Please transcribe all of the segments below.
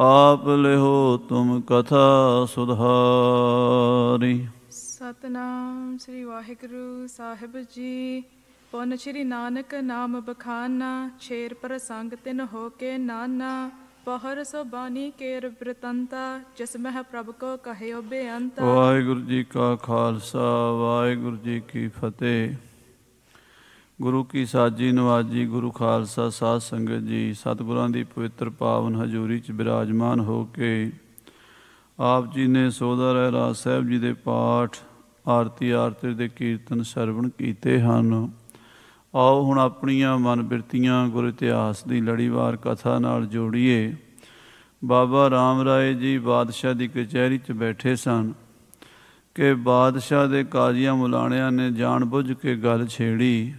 ਆਪ ਲਿਹੋ ਤੁਮ ਕਥਾ ਸੁਧਾਰੀ ਸਤਨਾਮ ਸ੍ਰੀ ਵਾਹਿਗੁਰੂ ਸਾਹਿਬ ਜੀ ਪੁਨ ਸ੍ਰੀ ਨਾਨਕ ਨਾਮ ਬਖਾਨਾ ਛੇਰ ਪ੍ਰਸੰਗ ਤਿਨ ਹੋ ਕੇ ਨਾਨਾ ਪਹਰ ਸੋ ਬਾਣੀ ਕੇਰ ਬ੍ਰਤੰਤਾ ਜਿਸ ਮਹਿ ਪ੍ਰਭ ਕੋ ਕਹਿਓ ਬੇਅੰਤ ਵਾਹਿਗੁਰੂ ਜੀ ਕਾ ਖਾਲਸਾ ਵਾਹਿਗੁਰੂ ਜੀ ਕੀ ਫਤਿਹ ਗੁਰੂ ਕੀ ਸਾਜੀ ਨਵਾਜੀ ਗੁਰੂ ਖਾਲਸਾ ਸਾਧ ਸੰਗਤ ਜੀ ਸਤਿਗੁਰਾਂ ਦੀ ਪਵਿੱਤਰ ਪਾਵਨ ਹਜ਼ੂਰੀ 'ਚ ਬਿਰਾਜਮਾਨ ਹੋ ਕੇ ਆਪ ਜੀ ਨੇ ਸੋਦਰ ਰਾਜ ਸਾਹਿਬ ਜੀ ਦੇ ਪਾਠ ਆਰਤੀ ਆਰਤੀ ਦੇ ਕੀਰਤਨ ਸਰਵਣ ਕੀਤੇ ਹਨ ਆਓ ਹੁਣ ਆਪਣੀਆਂ ਮਨ ਬਿਰਤੀਆਂ ਗੁਰ ਇਤਿਹਾਸ ਦੀ ਲੜੀਵਾਰ ਕਥਾ ਨਾਲ ਜੋੜੀਏ ਬਾਬਾ ਰਾਮ ਰਾਏ ਜੀ ਬਾਦਸ਼ਾਹ ਦੀ ਕਚਹਿਰੀ 'ਚ ਬੈਠੇ ਸਨ ਕਿ ਬਾਦਸ਼ਾਹ ਦੇ ਕਾਜ਼ੀਆਂ ਮੁਲਾਣਿਆਂ ਨੇ ਜਾਣਬੁੱਝ ਕੇ ਗੱਲ ਛੇੜੀ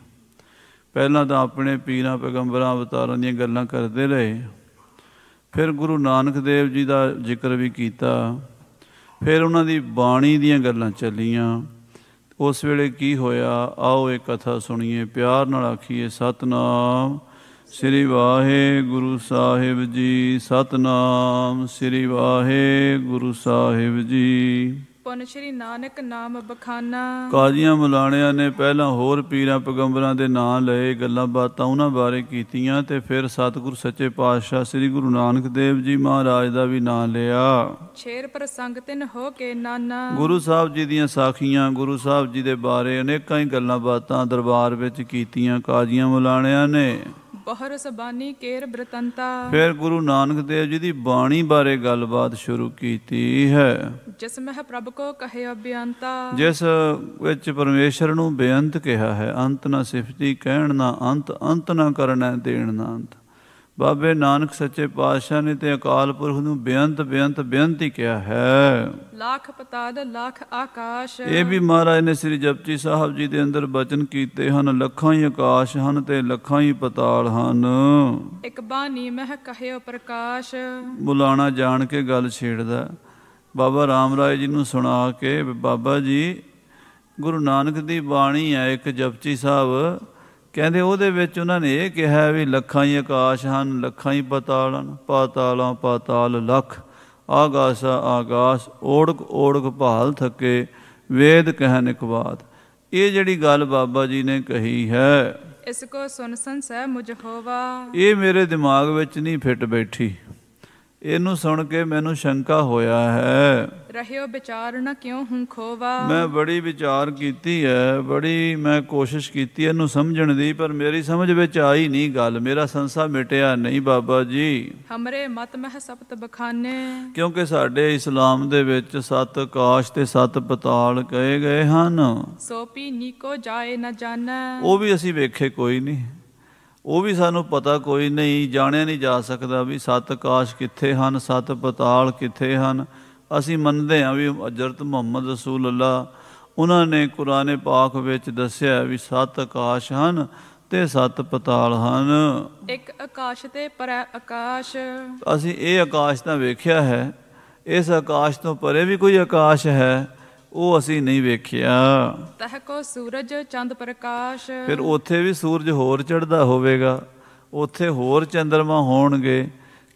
ਪਹਿਲਾਂ ਤਾਂ ਆਪਣੇ ਪੀਰਾਂ ਪੈਗੰਬਰਾਂ ਅਵਤਾਰਾਂ ਦੀਆਂ ਗੱਲਾਂ ਕਰਦੇ ਰਹੇ ਫਿਰ ਗੁਰੂ ਨਾਨਕ ਦੇਵ ਜੀ ਦਾ ਜ਼ਿਕਰ ਵੀ ਕੀਤਾ ਫਿਰ ਉਹਨਾਂ ਦੀ ਬਾਣੀ ਦੀਆਂ ਗੱਲਾਂ ਚੱਲੀਆਂ ਉਸ ਵੇਲੇ ਕੀ ਹੋਇਆ ਆਓ ਇਹ ਕਥਾ ਸੁਣੀਏ ਪਿਆਰ ਨਾਲ ਆਖੀਏ ਸਤਨਾਮ ਸ੍ਰੀ ਵਾਹਿਗੁਰੂ ਸਾਹਿਬ ਜੀ ਸਤਨਾਮ ਸ੍ਰੀ ਵਾਹਿਗੁਰੂ ਸਾਹਿਬ ਜੀ ਪੁੰਨ ਸ਼੍ਰੀ ਨਾਨਕ ਨਾਮ ਬਖਾਨਾ ਕਾਜ਼ੀਆਂ ਮੁਲਾਣਿਆਂ ਨੇ ਪਹਿਲਾਂ ਹੋਰ ਪੀਰਾਂ ਪੈਗੰਬਰਾਂ ਦੇ ਨਾਂ ਲਏ ਗੱਲਾਂ ਬਾਤਾਂ ਉਹਨਾਂ ਬਾਰੇ ਕੀਤੀਆਂ ਤੇ ਫਿਰ ਸਤਿਗੁਰ ਸੱਚੇ ਪਾਤਸ਼ਾਹ ਸ੍ਰੀ ਗੁਰੂ ਨਾਨਕ ਦੇਵ ਜੀ ਮਹਾਰਾਜ ਦਾ ਵੀ ਨਾਂ ਲਿਆ ਛੇਰ ਪ੍ਰਸੰਗ ਤਿੰਨ ਹੋ ਕੇ ਨਾਨਾ ਗੁਰੂ ਸਾਹਿਬ ਜੀ ਦੀਆਂ ਸਾਖੀਆਂ ਗੁਰੂ ਸਾਹਿਬ ਜੀ ਦੇ ਬਾਰੇ ਅਨੇਕਾਂ ਹੀ ਗੱਲਾਂ ਬਾਤਾਂ ਦਰਬਾਰ ਵਿੱਚ ਕੀਤੀਆਂ ਕਾਜ਼ੀਆਂ ਮੁਲਾਣਿਆਂ ਨੇ ਪਹਰ ਸਬਾਨੀ ਕੇਰ ਬ੍ਰਤੰਤਾ ਫਿਰ ਗੁਰੂ ਨਾਨਕ ਦੇਵ ਜੀ ਦੀ ਬਾਣੀ ਬਾਰੇ ਗੱਲਬਾਤ ਸ਼ੁਰੂ ਕੀਤੀ ਹੈ ਜਿਸ ਮਹਿ ਪ੍ਰਭ ਕੋ ਕਹੇ ਅਬਿਅੰਤਾ ਜਿਸ ਵਿੱਚ ਪਰਮੇਸ਼ਰ ਨੂੰ ਬੇਅੰਤ ਕਿਹਾ ਹੈ ਅੰਤ ਨਾ ਸਿਫਤੀ ਕਹਿਣ ਨਾ ਅੰਤ ਅੰਤ ਨਾ ਕਰਨਾ ਦੇਣ ਨਾ ਅੰਤ ਬਾਬੇ ਨਾਨਕ ਸੱਚੇ ਪਾਤਸ਼ਾਹ ਨੇ ਤੇ ਅਕਾਲ ਪੁਰਖ ਨੂੰ ਬੇਅੰਤ ਬੇਅੰਤ ਬੇਅੰਤ ਹੀ ਕਿਹਾ ਹੈ ਲੱਖ ਪਤਾਦ ਲੱਖ ਆਕਾਸ਼ ਇਹ ਵੀ ਮਹਾਰਾਜ ਨੇ ਸ੍ਰੀ ਜਪਜੀ ਸਾਹਿਬ ਜੀ ਦੇ ਅੰਦਰ ਬਚਨ ਕੀਤੇ ਹਨ ਲੱਖਾਂ ਹੀ ਆਕਾਸ਼ ਹਨ ਤੇ ਲੱਖਾਂ ਹੀ ਪਤਾਲ ਹਨ ਇੱਕ ਬਾਣੀ ਮਹਿ ਕਹਿਓ ਪ੍ਰਕਾਸ਼ ਬੁਲਾਣਾ ਜਾਣ ਕੇ ਗੱਲ ਛੇੜਦਾ ਬਾਬਾ ਰਾਮ ਰਾਏ ਜੀ ਨੂੰ ਸੁਣਾ ਕੇ ਬਾਬਾ ਜੀ ਗੁਰੂ ਨਾਨਕ ਦੀ ਬਾਣੀ ਹੈ ਇੱਕ ਜਪਜੀ ਸਾਹਿਬ ਕਹਿੰਦੇ ਉਹਦੇ ਵਿੱਚ ਉਹਨਾਂ ਨੇ ਇਹ ਕਿਹਾ ਵੀ ਲੱਖਾਂ ਹੀ ਆਕਾਸ਼ ਹਨ ਲੱਖਾਂ ਹੀ ਪਾਤਾਲ ਹਨ ਪਾਤਾਲਾਂ ਪਾਤਾਲ ਲੱਖ ਆਗਾਸ ਆਗਾਸ ਓੜਕ ਓੜਕ ਭਾਲ ਥੱਕੇ ਵੇਦ ਇੱਕ ਬਾਤ ਇਹ ਜਿਹੜੀ ਗੱਲ ਬਾਬਾ ਜੀ ਨੇ ਕਹੀ ਹੈ ਇਸ ਕੋ ਸੁਨ ਸੰਸੈ ਮੁਝ ਹੋਵਾ ਇਹ ਮੇਰੇ ਦਿਮਾਗ ਵਿੱਚ ਨਹੀਂ ਫਿੱਟ ਬੈਠੀ ਇਹਨੂੰ ਸੁਣ ਕੇ ਮੈਨੂੰ ਸ਼ੰਕਾ ਹੋਇਆ ਹੈ ਰਹਿਓ ਵਿਚਾਰ ਨਾ ਕਿਉਂ ਹੂੰ ਖੋਵਾ ਮੈਂ ਬੜੀ ਵਿਚਾਰ ਕੀਤੀ ਹੈ ਬੜੀ ਮੈਂ ਕੋਸ਼ਿਸ਼ ਕੀਤੀ ਇਹਨੂੰ ਸਮਝਣ ਦੀ ਪਰ ਮੇਰੀ ਸਮਝ ਵਿੱਚ ਆਈ ਨਹੀਂ ਗੱਲ ਮੇਰਾ ਸੰਸਾ ਮਿਟਿਆ ਨਹੀਂ ਬਾਬਾ ਜੀ ਹਮਰੇ ਮਤ ਮਹ ਸਪਤ ਬਖਾਨੇ ਕਿਉਂਕਿ ਸਾਡੇ ਇਸਲਾਮ ਦੇ ਵਿੱਚ ਸਤ ਆਕਾਸ਼ ਤੇ ਸਤ ਪਤਾਲ ਕਹੇ ਗਏ ਹਨ ਸੋਪੀ ਨੀਕੋ ਜਾਏ ਨਾ ਜਾਣਾ ਉਹ ਵੀ ਅਸੀਂ ਵੇਖੇ ਕੋਈ ਨਹੀਂ ਉਹ ਵੀ ਸਾਨੂੰ ਪਤਾ ਕੋਈ ਨਹੀਂ ਜਾਣਿਆ ਨਹੀਂ ਜਾ ਸਕਦਾ ਵੀ ਸੱਤ ਆਕਾਸ਼ ਕਿੱਥੇ ਹਨ ਸੱਤ ਪਤਾਲ ਕਿੱਥੇ ਹਨ ਅਸੀਂ ਮੰਨਦੇ ਹਾਂ ਵੀ ਅਜਰਤ ਮੁਹੰਮਦ ਰਸੂਲ ਅੱਲਾ ਉਹਨਾਂ ਨੇ ਕੁਰਾਨੇ ਪਾਕ ਵਿੱਚ ਦੱਸਿਆ ਵੀ ਸੱਤ ਆਕਾਸ਼ ਹਨ ਤੇ ਸੱਤ ਪਤਾਲ ਹਨ ਇੱਕ ਆਕਾਸ਼ ਤੇ ਪਰ ਆਕਾਸ਼ ਅਸੀਂ ਇਹ ਆਕਾਸ਼ ਤਾਂ ਵੇਖਿਆ ਹੈ ਇਸ ਆਕਾਸ਼ ਤੋਂ ਪਰੇ ਵੀ ਕੋਈ ਆਕਾਸ਼ ਹੈ ਉਹ ਅਸੀਂ ਨਹੀਂ ਵੇਖਿਆ ਤਹ ਕੋ ਸੂਰਜ ਚੰਦ ਪ੍ਰਕਾਸ਼ ਫਿਰ ਉੱਥੇ ਵੀ ਸੂਰਜ ਹੋਰ ਚੜਦਾ ਹੋਵੇਗਾ ਉੱਥੇ ਹੋਰ ਚੰਦਰਮਾ ਹੋਣਗੇ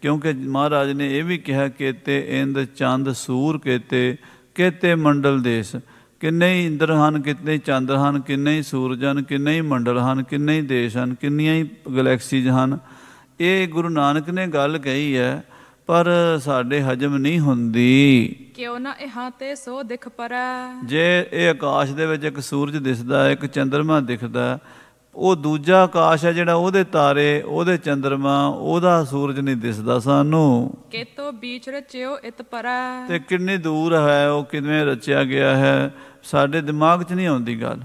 ਕਿਉਂਕਿ ਮਹਾਰਾਜ ਨੇ ਇਹ ਵੀ ਕਿਹਾ ਕਿ ਤੇ ਇੰਦ ਚੰਦ ਸੂਰ ਕੇਤੇ ਕੇਤੇ ਮੰਡਲ ਦੇਸ਼ ਕਿੰਨੇ ਹੀ ਇੰਦਰ ਹਨ ਕਿੰਨੇ ਚੰਦਰ ਹਨ ਕਿੰਨੇ ਹੀ ਸੂਰਜ ਹਨ ਕਿੰਨੇ ਹੀ ਮੰਡਲ ਹਨ ਕਿੰਨੇ ਹੀ ਦੇਸ਼ ਹਨ ਕਿੰਨੀਆਂ ਹੀ ਗੈਲੈਕਸੀਜ਼ ਹਨ ਇਹ ਗੁਰੂ ਨਾਨਕ ਨੇ ਗੱਲ ਕਹੀ ਹੈ ਪਰ ਸਾਡੇ ਹਜਮ ਨਹੀਂ ਹੁੰਦੀ ਕਿਉ ਨਾ ਇਹਾਂ ਤੇ ਸੋ ਦਿਖ ਪਰੈ ਜੇ ਇਹ ਆਕਾਸ਼ ਦੇ ਵਿੱਚ ਇੱਕ ਸੂਰਜ ਦਿਸਦਾ ਇੱਕ ਚੰਦਰਮਾ ਦਿਖਦਾ ਉਹ ਦੂਜਾ ਆਕਾਸ਼ ਹੈ ਜਿਹੜਾ ਉਹਦੇ ਤਾਰੇ ਉਹਦੇ ਚੰਦਰਮਾ ਉਹਦਾ ਸੂਰਜ ਨਹੀਂ ਦਿਸਦਾ ਸਾਨੂੰ ਕਿਤੋਂ ਵਿਚ ਰਚਿਓ ਇਤ ਪਰੈ ਤੇ ਕਿੰਨੀ ਦੂਰ ਹੈ ਉਹ ਕਿਵੇਂ ਰਚਿਆ ਗਿਆ ਹੈ ਸਾਡੇ ਦਿਮਾਗ 'ਚ ਨਹੀਂ ਆਉਂਦੀ ਗੱਲ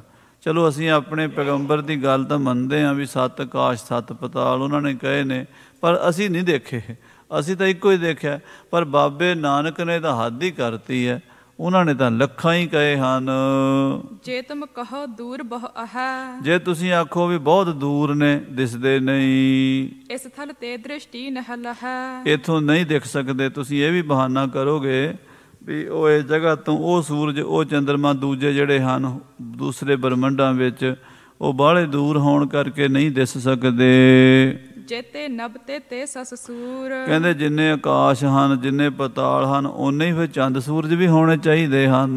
ਚਲੋ ਅਸੀਂ ਆਪਣੇ ਪੈਗੰਬਰ ਦੀ ਗੱਲ ਤਾਂ ਮੰਨਦੇ ਆਂ ਵੀ ਸੱਤ ਆਕਾਸ਼ ਸੱਤ ਪਤਾਲ ਉਹਨਾਂ ਨੇ ਕਹੇ ਨੇ ਪਰ ਅਸੀਂ ਨਹੀਂ ਦੇਖੇ ਅਸੀਂ ਤਾਂ ਇੱਕੋ ਹੀ ਦੇਖਿਆ ਪਰ ਬਾਬੇ ਨਾਨਕ ਨੇ ਤਾਂ ਹੱਦ ਹੀ ਕਰਤੀ ਹੈ ਉਹਨਾਂ ਨੇ ਤਾਂ ਲੱਖਾਂ ਹੀ ਕਹੇ ਹਨ ਜੇ ਤੁਮ ਕਹੋ ਦੂਰ ਬਹੁ ਅਹ ਜੇ ਤੁਸੀਂ ਆਖੋ ਵੀ ਬਹੁਤ ਦੂਰ ਨੇ ਦਿਸਦੇ ਨਹੀਂ ਇਸ ਥਲ ਤੇ ਦ੍ਰਿਸ਼ਟੀ ਨਹਲ ਹੈ ਇਥੋਂ ਨਹੀਂ ਦੇਖ ਸਕਦੇ ਤੁਸੀਂ ਇਹ ਵੀ ਬਹਾਨਾ ਕਰੋਗੇ ਵੀ ਉਹ ਇਹ ਜਗ੍ਹਾ ਤੋਂ ਉਹ ਸੂਰਜ ਉਹ ਚੰਦਰਮਾ ਦੂਜੇ ਜਿਹੜੇ ਹਨ ਦੂਸਰੇ ਬ੍ਰਹਮੰਡਾਂ ਵਿੱਚ ਉਹ ਬਾਹਲੇ ਦੂਰ ਹੋਣ ਕਰਕੇ ਨਹੀਂ ਦਿਸ ਸਕਦੇ ਜੇਤੇ ਨਭ ਤੇ ਤੇ ਸਸੂਰ ਕਹਿੰਦੇ ਜਿੰਨੇ ਆਕਾਸ਼ ਹਨ ਜਿੰਨੇ ਪਤਾਲ ਹਨ ਓਨੇ ਹੀ ਫਿਰ ਚੰਦ ਸੂਰਜ ਵੀ ਹੋਣੇ ਚਾਹੀਦੇ ਹਨ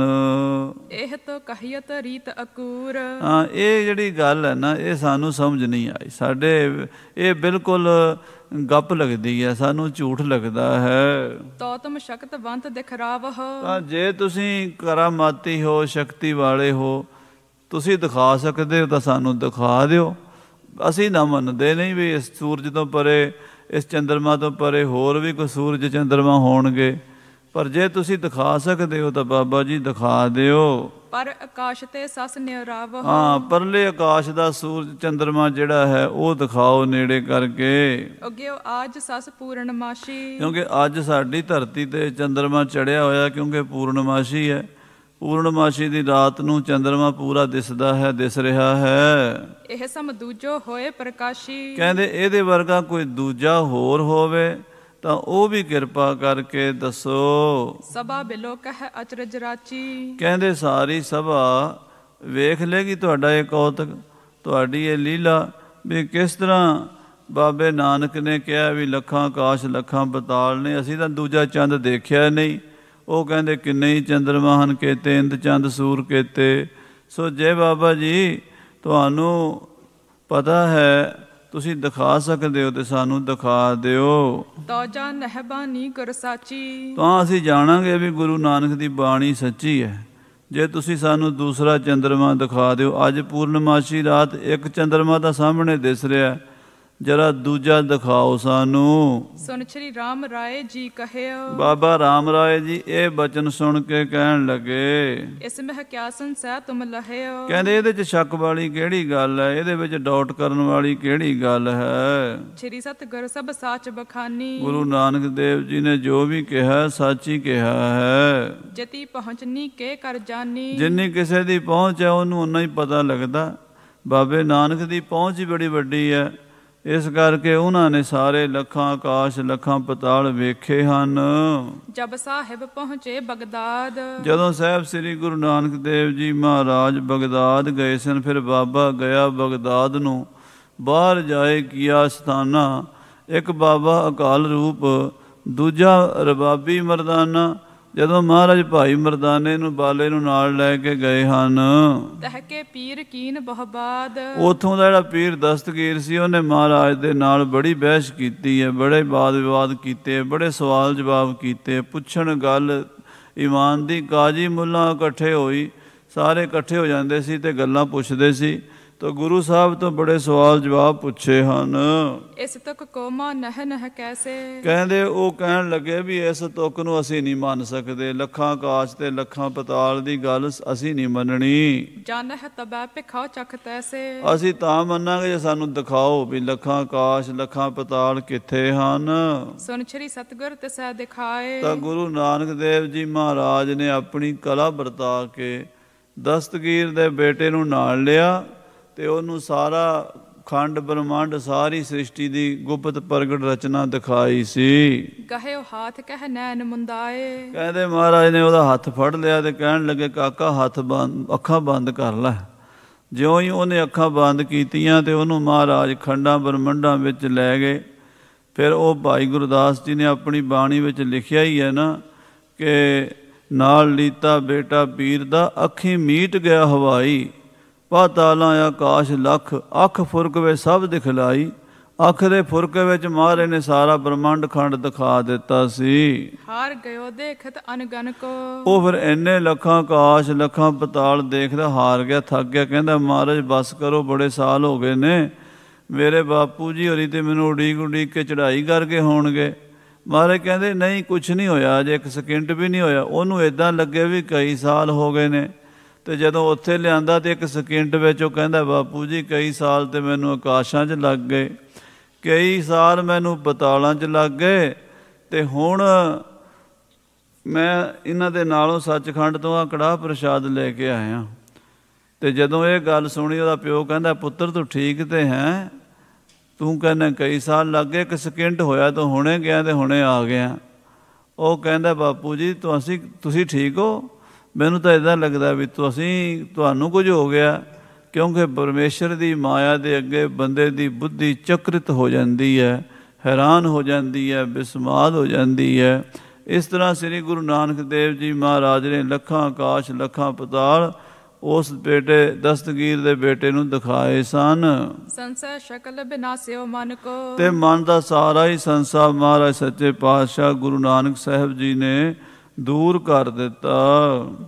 ਇਹ ਤੋ ਕਹੀਤ ਰੀਤ ਅਕੂਰ ਹਾਂ ਇਹ ਜਿਹੜੀ ਗੱਲ ਹੈ ਨਾ ਇਹ ਸਾਨੂੰ ਸਮਝ ਨਹੀਂ ਆਈ ਸਾਡੇ ਇਹ ਬਿਲਕੁਲ ਗੱਪ ਲੱਗਦੀ ਹੈ ਸਾਨੂੰ ਝੂਠ ਲੱਗਦਾ ਹੈ ਤੋਤਮ ਸ਼ਕਤਵੰਤ ਦਿਖਰਾਵਹ ਤਾਂ ਜੇ ਤੁਸੀਂ ਕਰਾਮਾਤੀ ਹੋ ਸ਼ਕਤੀ ਵਾਲੇ ਹੋ ਤੁਸੀਂ ਦਿਖਾ ਸਕਦੇ ਹੋ ਤਾਂ ਸਾਨੂੰ ਦਿਖਾ ਦਿਓ ਅਸੀਂ ਨਾ ਮੰਨਦੇ ਨਹੀਂ ਵੀ ਇਸ ਸੂਰਜ ਤੋਂ ਪਰੇ ਇਸ ਚੰਦਰਮਾ ਤੋਂ ਪਰੇ ਹੋਰ ਵੀ ਕੋਈ ਸੂਰਜ ਚੰਦਰਮਾ ਹੋਣਗੇ ਪਰ ਜੇ ਤੁਸੀਂ ਦਿਖਾ ਸਕਦੇ ਹੋ ਤਾਂ ਬਾਬਾ ਜੀ ਦਿਖਾ ਦਿਓ ਪਰ ਆਕਾਸ਼ ਤੇ ਸਸ ਨਿਰਾਵ ਹਾਂ ਪਰਲੇ ਆਕਾਸ਼ ਦਾ ਸੂਰਜ ਚੰਦਰਮਾ ਜਿਹੜਾ ਹੈ ਉਹ ਦਿਖਾਓ ਨੇੜੇ ਕਰਕੇ ਅੱਗੇ ਅੱਜ ਸਸ ਪੂਰਨਮਾਸ਼ੀ ਕਿਉਂਕਿ ਅੱਜ ਸਾਡੀ ਧਰਤੀ ਤੇ ਚੰਦਰਮਾ ਚੜਿਆ ਹੋਇਆ ਕਿਉਂਕਿ ਪੂਰਨਮਾਸ਼ੀ ਹੈ ਪੂਰਨਮਾਸ਼ੀ ਦੀ ਰਾਤ ਨੂੰ ਚੰ드ਰਮਾ ਪੂਰਾ ਦਿਸਦਾ ਹੈ ਦਿਸ ਰਿਹਾ ਹੈ ਇਹ ਸਮ ਦੂਜੋ ਹੋਏ ਪ੍ਰਕਾਸ਼ੀ ਕਹਿੰਦੇ ਇਹਦੇ ਵਰਗਾ ਕੋਈ ਦੂਜਾ ਹੋਰ ਹੋਵੇ ਤਾਂ ਉਹ ਵੀ ਕਿਰਪਾ ਕਰਕੇ ਦੱਸੋ ਸਭਾ ਬਿਲੋ ਹੈ ਅਚਰਜ ਰਾਚੀ ਕਹਿੰਦੇ ਸਾਰੀ ਸਭਾ ਵੇਖ ਲੇਗੀ ਤੁਹਾਡਾ ਇਹ ਕੌਤਕ ਤੁਹਾਡੀ ਇਹ ਲੀਲਾ ਵੀ ਕਿਸ ਤਰ੍ਹਾਂ ਬਾਬੇ ਨਾਨਕ ਨੇ ਕਿਹਾ ਵੀ ਲੱਖਾਂ ਆਕਾਸ਼ ਲੱਖਾਂ ਬਤਾਲ ਨੇ ਅਸੀਂ ਤਾਂ ਦੂਜਾ ਚੰਦ ਦੇਖਿਆ ਨਹੀਂ ਉਹ ਕਹਿੰਦੇ ਕਿੰਨੇ ਹੀ ਚੰਦਰਮਾ ਹਨ ਕੇਤੇ ਇੰਦ ਚੰਦ ਸੂਰ ਕੇਤੇ ਸੋ ਜੇ ਬਾਬਾ ਜੀ ਤੁਹਾਨੂੰ ਪਤਾ ਹੈ ਤੁਸੀਂ ਦਿਖਾ ਸਕਦੇ ਹੋ ਤੇ ਸਾਨੂੰ ਦਿਖਾ ਦਿਓ ਤੌਜਾ ਨਹਿਬਾਨੀ ਕਰ ਸਾਚੀ ਤਾਂ ਅਸੀਂ ਜਾਣਾਂਗੇ ਵੀ ਗੁਰੂ ਨਾਨਕ ਦੀ ਬਾਣੀ ਸੱਚੀ ਹੈ ਜੇ ਤੁਸੀਂ ਸਾਨੂੰ ਦੂਸਰਾ ਚੰਦਰਮਾ ਦਿਖਾ ਦਿਓ ਅੱਜ ਪੂਰਨਮਾਸ਼ੀ ਰਾਤ ਇੱਕ ਚੰਦਰਮਾ ਤਾਂ ਸਾਹਮਣੇ ਦਿਸ ਰਿਹਾ ਹੈ ਜਰਾ ਦੂਜਾ ਦਿਖਾਓ ਸਾਨੂੰ ਸੁਣ ਸ੍ਰੀ ਰਾਮ ਰਾਏ ਜੀ ਕਹਿਓ ਬਾਬਾ ਰਾਮ ਰਾਏ ਜੀ ਇਹ ਬਚਨ ਸੁਣ ਕੇ ਕਹਿਣ ਲੱਗੇ ਇਸ ਮਹ ਕਿਆ ਸੰਸਾ ਤੁਮ ਲਹਿਓ ਕਹਿੰਦੇ ਇਹਦੇ ਚ ਸ਼ੱਕ ਵਾਲੀ ਕਿਹੜੀ ਗੱਲ ਹੈ ਇਹਦੇ ਵਿੱਚ ਡਾਊਟ ਕਰਨ ਵਾਲੀ ਕਿਹੜੀ ਗੱਲ ਹੈ ਸ੍ਰੀ ਸਤਗੁਰ ਸਭ ਸਾਚ ਬਖਾਨੀ ਗੁਰੂ ਨਾਨਕ ਦੇਵ ਜੀ ਨੇ ਜੋ ਵੀ ਕਿਹਾ ਸੱਚ ਹੀ ਕਿਹਾ ਹੈ ਜਤੀ ਪਹੁੰਚਨੀ ਕੇ ਕਰ ਜਾਨੀ ਜਿੰਨੀ ਕਿਸੇ ਦੀ ਪਹੁੰਚ ਹੈ ਉਹਨੂੰ ਉਨਾ ਹੀ ਪਤਾ ਲੱਗਦਾ ਬਾਬੇ ਨਾਨਕ ਦੀ ਪਹੁੰਚ ਹੀ ਬੜੀ ਵੱਡੀ ਹੈ ਇਸ ਕਰਕੇ ਉਹਨਾਂ ਨੇ ਸਾਰੇ ਲੱਖਾਂ ਆਕਾਸ਼ ਲੱਖਾਂ ਪਤਾਲ ਵੇਖੇ ਹਨ ਜਦ ਸਾਹਿਬ ਪਹੁੰਚੇ ਬਗਦਾਦ ਜਦੋਂ ਸਾਹਿਬ ਸ੍ਰੀ ਗੁਰੂ ਨਾਨਕ ਦੇਵ ਜੀ ਮਹਾਰਾਜ ਬਗਦਾਦ ਗਏ ਸਨ ਫਿਰ ਬਾਬਾ ਗਿਆ ਬਗਦਾਦ ਨੂੰ ਬਾਹਰ ਜਾਏ ਕੀਆ ਸਥਾਨਾ ਇੱਕ ਬਾਬਾ ਅਕਾਲ ਰੂਪ ਦੂਜਾ ਰਬਾਬੀ ਮਰਦਾਨਾ ਜਦੋਂ ਮਹਾਰਾਜ ਭਾਈ ਮਰਦਾਨੇ ਨੂੰ ਬਾਲੇ ਨੂੰ ਨਾਲ ਲੈ ਕੇ ਗਏ ਹਨ ਤਹਕੇ ਪੀਰ ਕੀਨ ਬਹਬਾਦ ਉਥੋਂ ਦਾ ਜਿਹੜਾ ਪੀਰ ਦਸਤਗੀਰ ਸੀ ਉਹਨੇ ਮਹਾਰਾਜ ਦੇ ਨਾਲ ਬੜੀ ਬਹਿਸ ਕੀਤੀ ਹੈ ਬੜੇ ਬਾਦ ਵਿਵਾਦ ਕੀਤੇ ਬੜੇ ਸਵਾਲ ਜਵਾਬ ਕੀਤੇ ਪੁੱਛਣ ਗੱਲ ਇਮਾਨ ਦੀ ਕਾਜੀ ਮੁੱਲਾ ਇਕੱਠੇ ਹੋਈ ਸਾਰੇ ਇਕੱਠੇ ਹੋ ਜਾਂਦੇ ਸੀ ਤੇ ਗੱਲਾਂ ਪੁੱਛਦੇ ਸੀ ਤਾਂ ਗੁਰੂ ਸਾਹਿਬ ਤੋਂ ਬੜੇ ਸਵਾਲ ਜਵਾਬ ਪੁੱਛੇ ਹਨ ਇਸ ਤੱਕ ਕੋਮਾ ਨਹ ਨਹ ਕੈਸੇ ਕਹਿੰਦੇ ਉਹ ਕਹਿਣ ਲੱਗੇ ਵੀ ਇਸ ਤੁਕ ਨੂੰ ਅਸੀਂ ਨਹੀਂ ਮੰਨ ਸਕਦੇ ਲੱਖਾਂ ਆਕਾਸ਼ ਤੇ ਲੱਖਾਂ ਪਤਾਲ ਦੀ ਗੱਲ ਅਸੀਂ ਨਹੀਂ ਮੰਨਣੀ ਜਨਹ ਤਬੈ ਭਿਖਾ ਚਖ ਤੈਸੇ ਅਸੀਂ ਤਾਂ ਮੰਨਾਂਗੇ ਜੇ ਸਾਨੂੰ ਦਿਖਾਓ ਵੀ ਲੱਖਾਂ ਆਕਾਸ਼ ਲੱਖਾਂ ਪਤਾਲ ਕਿੱਥੇ ਹਨ ਸੁਣ ਛਰੀ ਸਤਗੁਰ ਤਿਸੈ ਦਿਖਾਏ ਤਾਂ ਗੁਰੂ ਨਾਨਕ ਦੇਵ ਜੀ ਮਹਾਰਾਜ ਨੇ ਆਪਣੀ ਕਲਾ ਵਰਤਾ ਕੇ ਦਸਤਗੀਰ ਦੇ ਬੇਟੇ ਨੂੰ ਨਾਲ ਲਿਆ ਤੇ ਉਹਨੂੰ ਸਾਰਾ ਖੰਡ ਬ੍ਰਹਮੰਡ ਸਾਰੀ ਸ੍ਰਿਸ਼ਟੀ ਦੀ ਗੁਪਤ ਪ੍ਰਗਟ ਰਚਨਾ ਦਿਖਾਈ ਸੀ ਕਹੇ ਉਹ ਹੱਥ ਕਹਿ ਨੈਣ ਮੁੰਦਾਏ ਕਹਿੰਦੇ ਮਹਾਰਾਜ ਨੇ ਉਹਦਾ ਹੱਥ ਫੜ ਲਿਆ ਤੇ ਕਹਿਣ ਲੱਗੇ ਕਾਕਾ ਹੱਥ ਬੰਦ ਅੱਖਾਂ ਬੰਦ ਕਰ ਲੈ ਜਿਉਂ ਹੀ ਉਹਨੇ ਅੱਖਾਂ ਬੰਦ ਕੀਤੀਆਂ ਤੇ ਉਹਨੂੰ ਮਹਾਰਾਜ ਖੰਡਾਂ ਬ੍ਰਹਮੰਡਾਂ ਵਿੱਚ ਲੈ ਗਏ ਫਿਰ ਉਹ ਭਾਈ ਗੁਰਦਾਸ ਜੀ ਨੇ ਆਪਣੀ ਬਾਣੀ ਵਿੱਚ ਲਿਖਿਆ ਹੀ ਹੈ ਨਾ ਕਿ ਨਾਲ ਲੀਤਾ ਬੇਟਾ ਪੀਰ ਦਾ ਅੱਖੀ ਮੀਟ ਗਿਆ ਹਵਾਈ ਪਾਤਾਲਾਂ ਆਕਾਸ਼ ਲਖ ਅੱਖ ਫੁਰਕ ਵਿੱਚ ਸਭ ਦਿਖਲਾਈ ਅੱਖ ਦੇ ਫੁਰਕੇ ਵਿੱਚ ਮਾਰੇ ਨੇ ਸਾਰਾ ਬ੍ਰਹਮੰਡ ਖੰਡ ਦਿਖਾ ਦਿੱਤਾ ਸੀ ਹਾਰ ਗਇਓ ਦੇਖਤ ਅਨਗਨ ਕੋ ਉਹ ਫਿਰ ਇੰਨੇ ਲੱਖਾਂ ਆਕਾਸ਼ ਲੱਖਾਂ ਪਤਾਲ ਦੇਖਦਾ ਹਾਰ ਗਿਆ ਥੱਕ ਗਿਆ ਕਹਿੰਦਾ ਮਹਾਰਾਜ ਬਸ ਕਰੋ ਬੜੇ ਸਾਲ ਹੋ ਗਏ ਨੇ ਮੇਰੇ ਬਾਪੂ ਜੀ ਹਰੀ ਤੇ ਮੈਨੂੰ ਉਡੀਕ ਉਡੀਕ ਕੇ ਚੜਾਈ ਕਰਕੇ ਹੋਣਗੇ ਮਹਾਰਾਜ ਕਹਿੰਦੇ ਨਹੀਂ ਕੁਝ ਨਹੀਂ ਹੋਇਆ ਅਜੇ ਇੱਕ ਸਕਿੰਟ ਵੀ ਨਹੀਂ ਹੋਇਆ ਉਹਨੂੰ ਇਦਾਂ ਲੱਗੇ ਵੀ ਕਈ ਸਾਲ ਹੋ ਗਏ ਨੇ ਤੇ ਜਦੋਂ ਉੱਥੇ ਲਿਆਂਦਾ ਤੇ ਇੱਕ ਸਕਿੰਟ ਵਿੱਚ ਉਹ ਕਹਿੰਦਾ ਬਾਪੂ ਜੀ ਕਈ ਸਾਲ ਤੇ ਮੈਨੂੰ ਆਕਾਸ਼ਾਂ 'ਚ ਲੱਗ ਗਏ ਕਈ ਸਾਲ ਮੈਨੂੰ ਪਤਾਲਾਂ 'ਚ ਲੱਗ ਗਏ ਤੇ ਹੁਣ ਮੈਂ ਇਹਨਾਂ ਦੇ ਨਾਲੋਂ ਸੱਚਖੰਡ ਤੋਂ ਆ ਕੜਾਹ ਪ੍ਰਸ਼ਾਦ ਲੈ ਕੇ ਆਇਆ ਤੇ ਜਦੋਂ ਇਹ ਗੱਲ ਸੁਣੀ ਉਹਦਾ ਪਿਓ ਕਹਿੰਦਾ ਪੁੱਤਰ ਤੂੰ ਠੀਕ ਤੇ ਹੈ ਤੂੰ ਕਹਿੰਦਾ ਕਈ ਸਾਲ ਲੱਗੇ ਇੱਕ ਸਕਿੰਟ ਹੋਇਆ ਤਾਂ ਹੁਣੇ ਗਿਆ ਤੇ ਹੁਣੇ ਆ ਗਿਆ ਉਹ ਕਹਿੰਦਾ ਬਾਪੂ ਜੀ ਤੁਸੀਂ ਤੁਸੀਂ ਠੀਕ ਹੋ ਮੈਨੂੰ ਤਾਂ ਇਦਾਂ ਲੱਗਦਾ ਵੀ ਤੁਸੀਂ ਤੁਹਾਨੂੰ ਕੁਝ ਹੋ ਗਿਆ ਕਿਉਂਕਿ ਪਰਮੇਸ਼ਰ ਦੀ ਮਾਇਆ ਦੇ ਅੱਗੇ ਬੰਦੇ ਦੀ ਬੁੱਧੀ ਚਕਰਿਤ ਹੋ ਜਾਂਦੀ ਹੈ ਹੈਰਾਨ ਹੋ ਜਾਂਦੀ ਹੈ ਬਿਸਮਾਲ ਹੋ ਜਾਂਦੀ ਹੈ ਇਸ ਤਰ੍ਹਾਂ ਸ੍ਰੀ ਗੁਰੂ ਨਾਨਕ ਦੇਵ ਜੀ ਮਹਾਰਾਜ ਨੇ ਲੱਖਾਂ ਆਕਾਸ਼ ਲੱਖਾਂ ਪਤਾਲ ਉਸ ਬੇਟੇ ਦਸਤਗੀਰ ਦੇ ਬੇਟੇ ਨੂੰ ਦਿਖਾਏ ਸਨ ਸੰਸਾ ਸ਼ਕਲ ਬਿਨਾਸਿਓ ਮਨ ਕੋ ਤੇ ਮਨ ਦਾ ਸਾਰਾ ਹੀ ਸੰਸਾ ਮਹਾਰਾਜ ਸੱਚੇ ਪਾਤਸ਼ਾਹ ਗੁਰੂ ਨਾਨਕ ਸਾਹਿਬ ਜੀ ਨੇ ਦੂਰ ਕਰ ਦਿੱਤਾ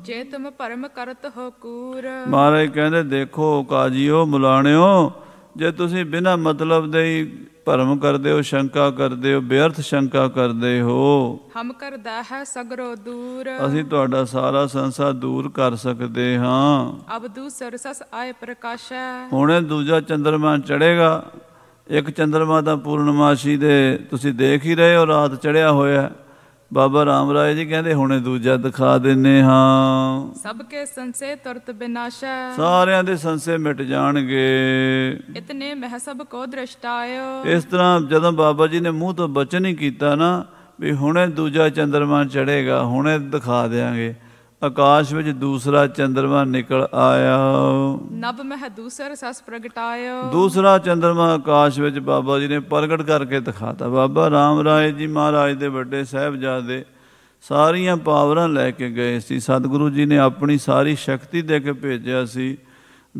ਜੇ ਤੁਮ ਪਰਮ ਕਰਤ ਹੋ ਕੂਰ ਮਹਾਰਾਜ ਕਹਿੰਦੇ ਦੇਖੋ ਕਾਜੀਓ ਮੁਲਾਣਿਓ ਜੇ ਤੁਸੀਂ ਬਿਨਾ ਮਤਲਬ ਦੇ ਹੀ ਭਰਮ ਕਰਦੇ ਹੋ ਸ਼ੰਕਾ ਕਰਦੇ ਹੋ ਬੇਅਰਥ ਸ਼ੰਕਾ ਕਰਦੇ ਹੋ ਹਮ ਕਰਦਾ ਹੈ ਸਗਰੋ ਦੂਰ ਅਸੀਂ ਤੁਹਾਡਾ ਸਾਰਾ ਸੰਸਾਰ ਦੂਰ ਕਰ ਸਕਦੇ ਹਾਂ ਅਬ ਦੂਸਰ ਸਸ ਆਏ ਪ੍ਰਕਾਸ਼ ਹੁਣੇ ਦੂਜਾ ਚੰਦਰਮਾ ਚੜੇਗਾ ਇੱਕ ਚੰਦਰਮਾ ਤਾਂ ਪੂਰਨਮਾਸ਼ੀ ਦੇ ਤੁਸੀਂ ਦੇਖ ਹੀ ਰਹੇ ਹੋ ਰਾਤ ਚੜਿਆ ਹੋਇਆ ਹੈ ਬਾਬਾ ਰਾਮ ਰਾਏ ਜੀ ਕਹਿੰਦੇ ਹੁਣੇ ਦੂਜਾ ਦਿਖਾ ਦਿੰਨੇ ਹਾਂ ਸਭ ਕੇ ਸੰਸੇ ਤੁਰਤ ਬਿਨਾਸ਼ਾ ਸਾਰਿਆਂ ਦੇ ਸੰਸੇ ਮਿਟ ਜਾਣਗੇ ਇਤਨੇ ਮਹਿ ਸਭ ਕੋ ਦ੍ਰਿਸ਼ਟਾਇਓ ਇਸ ਤਰ੍ਹਾਂ ਜਦੋਂ ਬਾਬਾ ਜੀ ਨੇ ਮੂੰਹ ਤੋਂ ਬਚਨ ਹੀ ਕੀਤਾ ਨਾ ਵੀ ਹੁਣੇ ਦੂਜਾ ਚੰਦਰਮਾ ਚੜੇਗਾ ਹੁਣੇ ਦਿਖਾ ਦੇਾਂਗੇ ਆਕਾਸ਼ ਵਿੱਚ ਦੂਸਰਾ ਚੰਦਰਮਾ ਨਿਕਲ ਆਇਆ ਨਭ ਮਹਿ ਦੂਸਰ ਸਸ ਪ੍ਰਗਟਾਇਓ ਦੂਸਰਾ ਚੰਦਰਮਾ ਆਕਾਸ਼ ਵਿੱਚ ਬਾਬਾ ਜੀ ਨੇ ਪ੍ਰਗਟ ਕਰਕੇ ਦਿਖਾਤਾ ਬਾਬਾ ਰਾਮ ਰਾਏ ਜੀ ਮਹਾਰਾਜ ਦੇ ਵੱਡੇ ਸਹਿਬਜ਼ਾਦੇ ਸਾਰੀਆਂ ਪਾਵਰਾਂ ਲੈ ਕੇ ਗਏ ਸੀ ਸਤਿਗੁਰੂ ਜੀ ਨੇ ਆਪਣੀ ਸਾਰੀ ਸ਼ਕਤੀ ਦੇ ਕੇ ਭੇਜਿਆ ਸੀ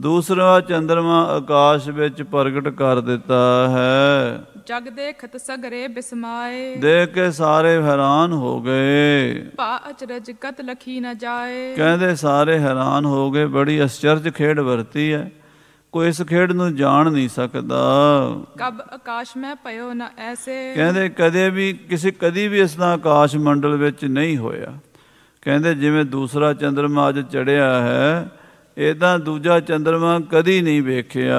ਦੂਸਰਾ ਚੰਦਰਮਾ ਆਕਾਸ਼ ਵਿੱਚ ਪ੍ਰਗਟ ਕਰ ਦਿੱਤਾ ਹੈ ਜਗ ਦੇ ਸਗਰੇ ਬਿਸਮਾਏ ਦੇਖ ਕੇ ਸਾਰੇ ਹੈਰਾਨ ਹੋ ਗਏ ਪਾ ਅਚਰਜ ਕਤ ਲਖੀ ਨਾ ਜਾਏ ਕਹਿੰਦੇ ਸਾਰੇ ਹੈਰਾਨ ਹੋ ਗਏ ਬੜੀ ਅਚਰਜ ਖੇਡ ਵਰਤੀ ਹੈ ਕੋਈ ਇਸ ਖੇਡ ਨੂੰ ਜਾਣ ਨਹੀਂ ਸਕਦਾ ਕਬ ਆਕਾਸ਼ ਮੈਂ ਪਇਓ ਨਾ ਐਸੇ ਕਹਿੰਦੇ ਕਦੇ ਵੀ ਕਿਸੇ ਕਦੀ ਵੀ ਇਸ ਦਾ ਆਕਾਸ਼ ਮੰਡਲ ਵਿੱਚ ਨਹੀਂ ਹੋਇਆ ਕਹਿੰਦੇ ਜਿਵੇਂ ਦੂਸਰਾ ਚੰਦਰਮਾ ਅੱਜ ਚੜਿਆ ਹੈ ਇਦਾਂ ਦੂਜਾ ਚੰਦਰਮਾ ਕਦੀ ਨਹੀਂ ਵੇਖਿਆ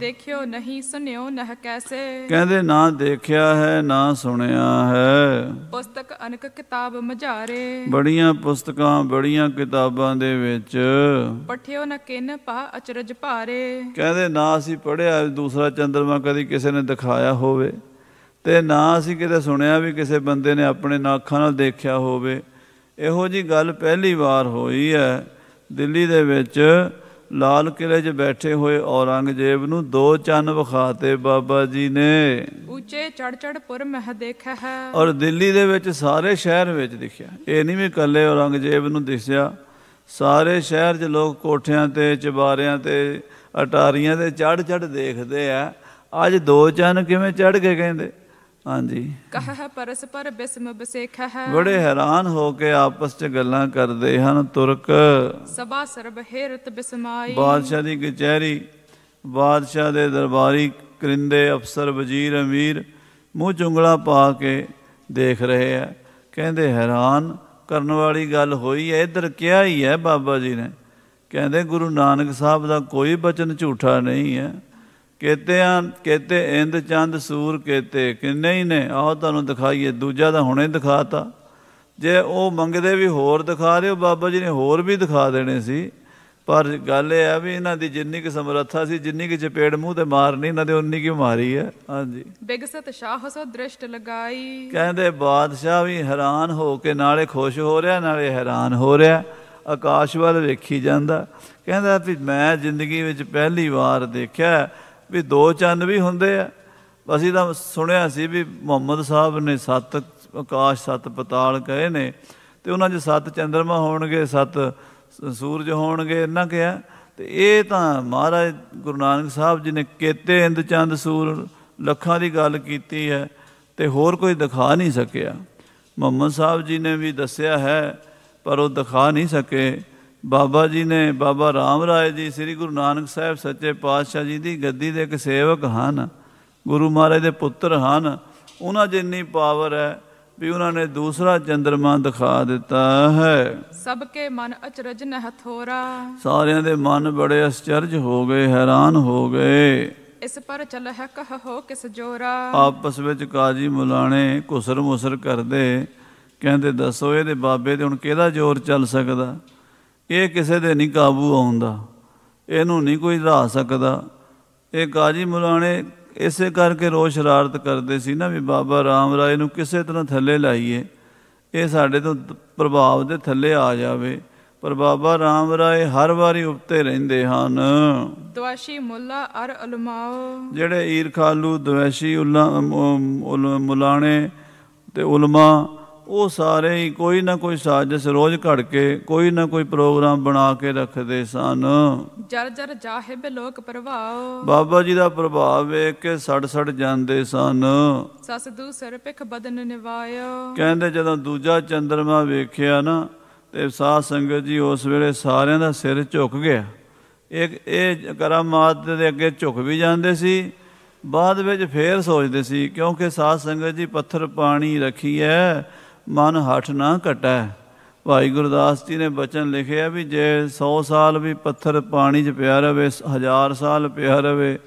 ਦੇਖਿਓ ਨਹੀਂ ਸੁਨਿਓ ਨਹ ਕੈਸੇ ਕਹਿੰਦੇ ਨਾ ਦੇਖਿਆ ਹੈ ਨਾ ਸੁਣਿਆ ਹੈ ਪੁਸਤਕ ਅਨਕ ਕਿਤਾਬ ਮਝਾਰੇ ਬੜੀਆਂ ਪੁਸਤਕਾਂ ਬੜੀਆਂ ਕਿਤਾਬਾਂ ਦੇ ਵਿੱਚ ਪਠਿਓ ਨ ਕਿਨ ਪਾ ਅਚਰਜ ਭਾਰੇ ਕਹਿੰਦੇ ਨਾ ਅਸੀਂ ਪੜਿਆ ਦੂਸਰਾ ਚੰਦਰਮਾ ਕਦੀ ਕਿਸੇ ਨੇ ਦਿਖਾਇਆ ਹੋਵੇ ਤੇ ਨਾ ਅਸੀਂ ਕਿਤੇ ਸੁਣਿਆ ਵੀ ਕਿਸੇ ਬੰਦੇ ਨੇ ਆਪਣੇ ਅੱਖਾਂ ਨਾਲ ਦੇਖਿਆ ਹੋਵੇ ਇਹੋ ਜੀ ਗੱਲ ਪਹਿਲੀ ਵਾਰ ਹੋਈ ਹੈ ਦਿੱਲੀ ਦੇ ਵਿੱਚ ਲਾਲ ਕਿਲੇ 'ਚ ਬੈਠੇ ਹੋਏ ਔਰੰਗਜ਼ੇਬ ਨੂੰ ਦੋ ਚੰਨ ਵਿਖਾਤੇ ਬਾਬਾ ਜੀ ਨੇ ਉੱਚੇ ਚੜ ਚੜ ਪੁਰ ਮਹਿ ਦੇਖਾ ਹੈ ਔਰ ਦਿੱਲੀ ਦੇ ਵਿੱਚ ਸਾਰੇ ਸ਼ਹਿਰ ਵਿੱਚ ਦਿਖਿਆ ਇਹ ਨਹੀਂ ਵੀ ਕੱਲੇ ਔਰੰਗਜ਼ੇਬ ਨੂੰ ਦਿਖਿਆ ਸਾਰੇ ਸ਼ਹਿਰ 'ਚ ਲੋਕ ਕੋਠਿਆਂ ਤੇ ਚਬਾਰਿਆਂ ਤੇ ਅਟਾਰੀਆਂ ਤੇ ਚੜ ਚੜ ਦੇਖਦੇ ਆ ਅੱਜ ਦੋ ਚੰਨ ਕਿਵੇਂ ਚੜ ਕੇ ਕਹਿੰਦੇ ਹਾਂਜੀ ਕਹ ਪਰਸਪਰ ਬਿਸਮ ਬਸੇਖਹ ਬੜੇ ਹੈਰਾਨ ਹੋ ਕੇ ਆਪਸ 'ਚ ਗੱਲਾਂ ਕਰਦੇ ਹਨ ਤੁਰਕ ਸਭਾ ਸਰਬ ਹੇਰਤ ਬਿਸਮਾਈ ਬਾਦਸ਼ਾਹ ਦੀ ਕਚਹਿਰੀ ਬਾਦਸ਼ਾਹ ਦੇ ਦਰਬਾਰੀ ਕਰਿੰਦੇ ਅਫਸਰ ਵਜ਼ੀਰ ਅਮੀਰ ਮੂੰਹ ਚੁੰਗਲਾ ਪਾ ਕੇ ਦੇਖ ਰਹੇ ਆ ਕਹਿੰਦੇ ਹੈਰਾਨ ਕਰਨ ਵਾਲੀ ਗੱਲ ਹੋਈ ਹੈ ਇਧਰ ਕਿਹਾ ਹੀ ਹੈ ਬਾਬਾ ਜੀ ਨੇ ਕਹਿੰਦੇ ਗੁਰੂ ਨਾਨਕ ਸਾਹਿਬ ਦਾ ਕੋਈ ਬਚਨ ਝੂਠਾ ਨਹੀਂ ਹੈ ਕਹਤੇ ਆਂ ਕਹਤੇ ਇੰਦ ਚੰਦ ਸੂਰ ਕਹਤੇ ਕਿੰਨੇ ਹੀ ਨੇ ਆਹ ਤੁਹਾਨੂੰ ਦਿਖਾਈਏ ਦੂਜਾ ਤਾਂ ਹੁਣੇ ਦਿਖਾਤਾ ਜੇ ਉਹ ਮੰਗਦੇ ਵੀ ਹੋਰ ਦਿਖਾ ਰਹੇ ਬਾਬਾ ਜੀ ਨੇ ਹੋਰ ਵੀ ਦਿਖਾ ਦੇਣੇ ਸੀ ਪਰ ਗੱਲ ਇਹ ਆ ਵੀ ਇਹਨਾਂ ਦੀ ਜਿੰਨੀ ਕਿ ਸਮਰੱਥਾ ਸੀ ਜਿੰਨੀ ਕਿ ਚਪੇੜ ਮੂੰਹ ਤੇ ਮਾਰਨੀ ਇਹਨਾਂ ਦੇ ਉਨੀ ਕਿ ਮਾਰੀ ਹੈ ਹਾਂਜੀ ਬਿਗਸਤ ਸ਼ਾਹ ਹਸੋ ਦ੍ਰਿਸ਼ਟ ਲਗਾਈ ਕਹਿੰਦੇ ਬਾਦਸ਼ਾਹ ਵੀ ਹੈਰਾਨ ਹੋ ਕੇ ਨਾਲੇ ਖੁਸ਼ ਹੋ ਰਿਹਾ ਨਾਲੇ ਹੈਰਾਨ ਹੋ ਰਿਹਾ ਆਕਾਸ਼ ਵੱਲ ਵੇਖੀ ਜਾਂਦਾ ਕਹਿੰਦਾ ਵੀ ਮੈਂ ਜ਼ਿੰਦਗੀ ਵਿੱਚ ਪਹਿਲੀ ਵਾਰ ਦੇਖਿਆ ਵੀ ਦੋ ਚੰਨ ਵੀ ਹੁੰਦੇ ਆ ਅਸੀਂ ਤਾਂ ਸੁਣਿਆ ਸੀ ਵੀ ਮੁਹੰਮਦ ਸਾਹਿਬ ਨੇ ਸੱਤ ਆਕਾਸ਼ ਸੱਤ ਪਤਾਲ ਕਹੇ ਨੇ ਤੇ ਉਹਨਾਂ 'ਚ ਸੱਤ ਚੰਦਰਮਾ ਹੋਣਗੇ ਸੱਤ ਸੂਰਜ ਹੋਣਗੇ ਇਹਨਾਂ ਕਿਹਾ ਤੇ ਇਹ ਤਾਂ ਮਹਾਰਾਜ ਗੁਰੂ ਨਾਨਕ ਸਾਹਿਬ ਜੀ ਨੇ ਕੇਤੇ ਇੰਦ ਚੰਦ ਸੂਰ ਲੱਖਾਂ ਦੀ ਗੱਲ ਕੀਤੀ ਹੈ ਤੇ ਹੋਰ ਕੋਈ ਦਿਖਾ ਨਹੀਂ ਸਕਿਆ ਮੁਹੰਮਦ ਸਾਹਿਬ ਜੀ ਨੇ ਵੀ ਦੱਸਿਆ ਹੈ ਪਰ ਉਹ ਦਿਖਾ ਨਹੀਂ ਸਕੇ ਬਾਬਾ ਜੀ ਨੇ ਬਾਬਾ ਰਾਮ ਰਾਏ ਜੀ ਸ੍ਰੀ ਗੁਰੂ ਨਾਨਕ ਸਾਹਿਬ ਸੱਚੇ ਪਾਤਸ਼ਾਹ ਜੀ ਦੀ ਗੱਦੀ ਦੇ ਇੱਕ ਸੇਵਕ ਹਨ ਗੁਰੂ ਮਹਾਰਾਜ ਦੇ ਪੁੱਤਰ ਹਨ ਉਹਨਾਂ ਜਿੰਨੀ ਪਾਵਰ ਹੈ ਵੀ ਉਹਨਾਂ ਨੇ ਦੂਸਰਾ ਚੰਦਰਮਾ ਦਿਖਾ ਦਿੱਤਾ ਹੈ ਸਭ ਕੇ ਮਨ ਅਚਰਜ ਨਹਤ ਥੋਰਾ ਸਾਰਿਆਂ ਦੇ ਮਨ ਬੜੇ ਅਚਰਜ ਹੋ ਗਏ ਹੈਰਾਨ ਹੋ ਗਏ ਇਸ ਪਰ ਚੱਲ ਹੈ ਕਹ ਹੋ ਕਿਸ ਜੋਰਾ ਆਪਸ ਵਿੱਚ ਕਾਜੀ ਮੁਲਾਣੇ ਘੁਸਰ ਮੁਸਰ ਕਰਦੇ ਕਹਿੰਦੇ ਦੱਸੋ ਇਹਦੇ ਬਾਬੇ ਤੇ ਹੁਣ ਕਿਹਦਾ ਜ਼ੋਰ ਚੱਲ ਸਕਦਾ ਇਹ ਕਿਸੇ ਦੇ ਨਹੀਂ ਕਾਬੂ ਆਉਂਦਾ ਇਹਨੂੰ ਨਹੀਂ ਕੋਈ ਰਹਾ ਸਕਦਾ ਇਹ ਕਾਜੀ ਮੁਲਾਣੇ ਇਸੇ ਕਰਕੇ ਰੋ ਸ਼ਰਾਰਤ ਕਰਦੇ ਸੀ ਨਾ ਵੀ ਬਾਬਾ ਰਾਮ ਰਾਏ ਨੂੰ ਕਿਸੇ ਤਰ੍ਹਾਂ ਥੱਲੇ ਲਾਈਏ ਇਹ ਸਾਡੇ ਤੋਂ ਪ੍ਰਭਾਵ ਦੇ ਥੱਲੇ ਆ ਜਾਵੇ ਪਰ ਬਾਬਾ ਰਾਮ ਰਾਏ ਹਰ ਵਾਰੀ ਉੱਤੇ ਰਹਿੰਦੇ ਹਨ ਦਵਾਸ਼ੀ ਮੁੱਲਾ ਅਰ ਉਲਮਾਓ ਜਿਹੜੇ ਈਰਖਾਲੂ ਦਵਾਸ਼ੀ ਉਲਾ ਮੁਲਾਣੇ ਤੇ ਉਲਮਾ ਉਹ ਸਾਰੇ ਹੀ ਕੋਈ ਨਾ ਕੋਈ ਸਾਜ਼ਿਸ਼ ਰੋਜ਼ ਘੜ ਕੇ ਕੋਈ ਨਾ ਕੋਈ ਪ੍ਰੋਗਰਾਮ ਬਣਾ ਕੇ ਰੱਖਦੇ ਸਨ ਜਰ ਜਰ ਜਾਹਿਬ ਲੋਕ ਪ੍ਰਭਾਵ ਬਾਬਾ ਜੀ ਦਾ ਪ੍ਰਭਾਵ ਵੇਖ ਕੇ ਸੜ ਸੜ ਜਾਂਦੇ ਸਨ ਸਸ ਦੂਸਰ ਪਖ ਬਦਨ ਨਿਵਾਇਓ ਕਹਿੰਦੇ ਜਦੋਂ ਦੂਜਾ ਚੰਦਰਮਾ ਵੇਖਿਆ ਨਾ ਤੇ ਸਾਧ ਸੰਗਤ ਜੀ ਉਸ ਵੇਲੇ ਸਾਰਿਆਂ ਦਾ ਸਿਰ ਝੁਕ ਗਿਆ ਇੱਕ ਇਹ ਕਰਾਮਾਤ ਦੇ ਅੱਗੇ ਝੁਕ ਵੀ ਜਾਂਦੇ ਸੀ ਬਾਅਦ ਵਿੱਚ ਫੇਰ ਸੋਚਦੇ ਸੀ ਕਿਉਂਕਿ ਸਾਧ ਸੰਗਤ ਜੀ ਪੱਥਰ ਪਾਣੀ ਰੱਖੀ ਹੈ ਮਨ ਹਟ ਨਾ ਘਟੈ ਭਾਈ ਗੁਰਦਾਸ ਜੀ ਨੇ ਬਚਨ ਲਿਖਿਆ ਵੀ ਜੇ 100 ਸਾਲ ਵੀ ਪੱਥਰ ਪਾਣੀ 'ਚ ਪਿਆ ਰਵੇ 1000 ਸਾਲ ਪਿਆ ਰਵੇ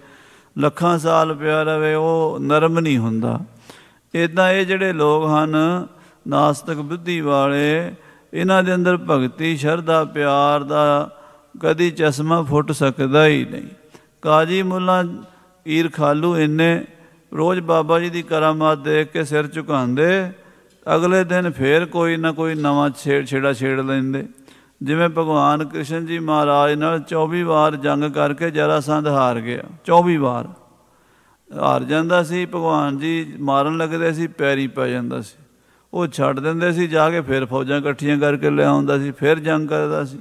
ਲੱਖਾਂ ਸਾਲ ਪਿਆ ਰਵੇ ਉਹ ਨਰਮ ਨਹੀਂ ਹੁੰਦਾ ਇਦਾਂ ਇਹ ਜਿਹੜੇ ਲੋਕ ਹਨ ਨਾਸਤਿਕ ਬੁੱਧੀ ਵਾਲੇ ਇਹਨਾਂ ਦੇ ਅੰਦਰ ਭਗਤੀ ਸ਼ਰਧਾ ਪਿਆਰ ਦਾ ਕਦੀ ਚਸ਼ਮਾ ਫੁੱਟ ਸਕਦਾ ਹੀ ਨਹੀਂ ਕਾਜੀ ਮੁੱਲਾ ਈਰ ਖਾਲੂ ਇਹਨੇ ਰੋਜ਼ ਬਾਬਾ ਜੀ ਦੀ ਕਰਾਮਾਤ ਦੇਖ ਕੇ ਸਿਰ ਝੁਕਾਉਂਦੇ ਅਗਲੇ ਦਿਨ ਫੇਰ ਕੋਈ ਨਾ ਕੋਈ ਨਵਾਂ ਛੇੜ ਛੇੜਾ ਛੇੜ ਲੈਂਦੇ ਜਿਵੇਂ ਭਗਵਾਨ ਕ੍ਰਿਸ਼ਨ ਜੀ ਮਹਾਰਾਜ ਨਾਲ 24 ਵਾਰ ਜੰਗ ਕਰਕੇ ਜਰਾ ਸੰਧ ਹਾਰ ਗਿਆ 24 ਵਾਰ ਹਾਰ ਜਾਂਦਾ ਸੀ ਭਗਵਾਨ ਜੀ ਮਾਰਨ ਲੱਗਦੇ ਸੀ ਪੈਰੀ ਪੈ ਜਾਂਦਾ ਸੀ ਉਹ ਛੱਡ ਦਿੰਦੇ ਸੀ ਜਾ ਕੇ ਫਿਰ ਫੌਜਾਂ ਇਕੱਠੀਆਂ ਕਰਕੇ ਲਿਆਉਂਦਾ ਸੀ ਫਿਰ ਜੰਗ ਕਰਦਾ ਸੀ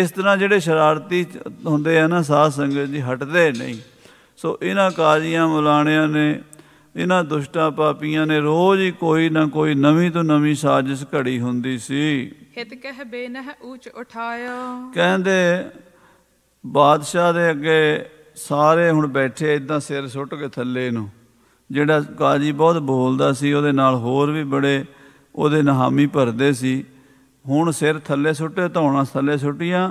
ਇਸ ਤਰ੍ਹਾਂ ਜਿਹੜੇ ਸ਼ਰਾਰਤੀ ਹੁੰਦੇ ਆ ਨਾ ਸਾਧ ਸੰਗਤ ਜੀ ਹਟਦੇ ਨਹੀਂ ਸੋ ਇਹਨਾਂ ਕਾਜ਼ੀਆਂ ਮੌਲਾਣਿਆਂ ਨੇ ਇਹਨਾਂ ਦੁਸ਼ਟਾਂ ਪਾਪੀਆਂ ਨੇ ਰੋਜ਼ ਹੀ ਕੋਈ ਨਾ ਕੋਈ ਨਵੀਂ ਤੋਂ ਨਵੀਂ ਸਾਜ਼ਿਸ਼ ਘੜੀ ਹੁੰਦੀ ਸੀ ਹਿਤ ਕਹਿ ਬੇਨਹ ਉੱਚ ਉਠਾਇਆ ਕਹਿੰਦੇ ਬਾਦਸ਼ਾਹ ਦੇ ਅੱਗੇ ਸਾਰੇ ਹੁਣ ਬੈਠੇ ਇਦਾਂ ਸਿਰ ਸੁੱਟ ਕੇ ਥੱਲੇ ਨੂੰ ਜਿਹੜਾ ਕਾਜੀ ਬਹੁਤ ਬੋਲਦਾ ਸੀ ਉਹਦੇ ਨਾਲ ਹੋਰ ਵੀ ਬੜੇ ਉਹਦੇ ਨਹਾਮੀ ਭਰਦੇ ਸੀ ਹੁਣ ਸਿਰ ਥੱਲੇ ਸੁੱਟੇ ਧੌਣਾ ਥੱਲੇ ਸੁੱਟੀਆਂ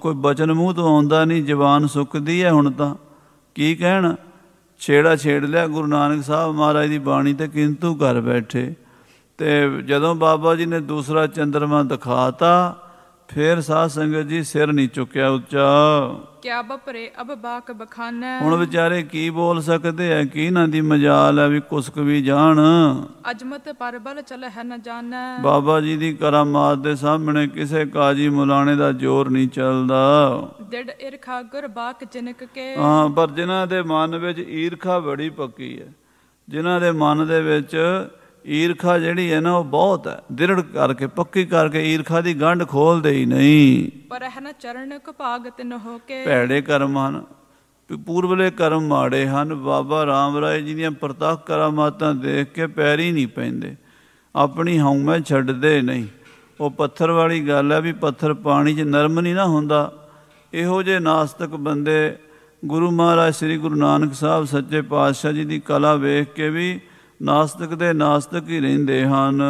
ਕੋਈ ਬਚਨ ਮੂੰਹ ਤੋਂ ਆਉਂਦਾ ਨਹੀਂ ਜਵਾਨ ਸੁੱਕਦੀ ਹੈ ਹੁਣ ਤਾਂ ਕੀ ਕਹਿਣਾ ਛੇੜਾ ਛੇੜ ਲਿਆ ਗੁਰੂ ਨਾਨਕ ਸਾਹਿਬ ਮਹਾਰਾਜ ਦੀ ਬਾਣੀ ਤੇ ਕਿੰਤੂ ਘਰ ਬੈਠੇ ਤੇ ਜਦੋਂ ਬਾਬਾ ਜੀ ਨੇ ਦੂਸਰਾ ਚੰਦਰਮਾ ਦਿਖਾਤਾ ਫੇਰ ਸਾਧ ਸੰਗਤ ਜੀ ਸਿਰ ਨਹੀਂ ਚੁੱਕਿਆ ਉੱਚਾ ਕਿਆ ਬਪਰੇ ਅਬ ਬਾਕ ਬਖਾਨਾ ਹੁਣ ਵਿਚਾਰੇ ਕੀ ਬੋਲ ਸਕਦੇ ਐ ਕੀ ਇਹਨਾਂ ਦੀ ਮਜਾਲ ਐ ਵੀ ਕੁਸਕ ਵੀ ਜਾਣ ਅਜਮਤ ਪਰਬਲ ਚਲ ਹੈ ਨਾ ਜਾਣਾ ਬਾਬਾ ਜੀ ਦੀ ਕਰਾਮਾਤ ਦੇ ਸਾਹਮਣੇ ਕਿਸੇ ਕਾਜੀ ਮੁਲਾਣੇ ਦਾ ਜ਼ੋਰ ਨਹੀਂ ਚੱਲਦਾ ਡਿਡ ਇਰਖਾ ਗੁਰ ਬਾਕ ਜਨਕ ਕੇ ਹਾਂ ਪਰ ਜਿਨ੍ਹਾਂ ਦੇ ਮਨ ਵਿੱਚ ਈਰਖਾ ਬੜੀ ਪੱਕੀ ਐ ਜਿਨ੍ਹਾਂ ਦੇ ਮਨ ਦੇ ਵਿੱਚ ਈਰਖਾ ਜਿਹੜੀ ਹੈ ਨਾ ਉਹ ਬਹੁਤ ਹੈ ਦਿਰੜ ਕਰਕੇ ਪੱਕੀ ਕਰਕੇ ਈਰਖਾ ਦੀ ਗੰਢ ਖੋਲਦੇ ਹੀ ਨਹੀਂ ਪਰ ਇਹ ਨਾ ਚਰਨ ਕਪਾਗਤ ਨ ਹੋ ਕੇ ਭੈੜੇ ਕਰਮ ਹਨ ਪੂਰਵਲੇ ਕਰਮ ਮਾੜੇ ਹਨ ਬਾਬਾ ਰਾਮ ਰਾਏ ਜੀ ਦੀਆਂ ਪ੍ਰਤੱਖ ਕਰਾਮਾਤਾਂ ਦੇਖ ਕੇ ਪੈਰ ਹੀ ਨਹੀਂ ਪੈਂਦੇ ਆਪਣੀ ਹਉਮੈ ਛੱਡਦੇ ਨਹੀਂ ਉਹ ਪੱਥਰ ਵਾਲੀ ਗੱਲ ਹੈ ਵੀ ਪੱਥਰ ਪਾਣੀ 'ਚ ਨਰਮ ਨਹੀਂ ਨਾ ਹੁੰਦਾ ਇਹੋ ਜੇ ਨਾਸਤਕ ਬੰਦੇ ਗੁਰੂ ਮਹਾਰਾਜ ਸ੍ਰੀ ਗੁਰੂ ਨਾਨਕ ਸਾਹਿਬ ਸੱਚੇ ਪਾਤਸ਼ਾਹ ਜੀ ਦੀ ਕਲਾ ਵੇਖ ਕੇ ਵੀ ਨਾਸਤਿਕ ਦੇ ਨਾਸਤਿਕ ਹੀ ਰਹਿੰਦੇ ਹਨ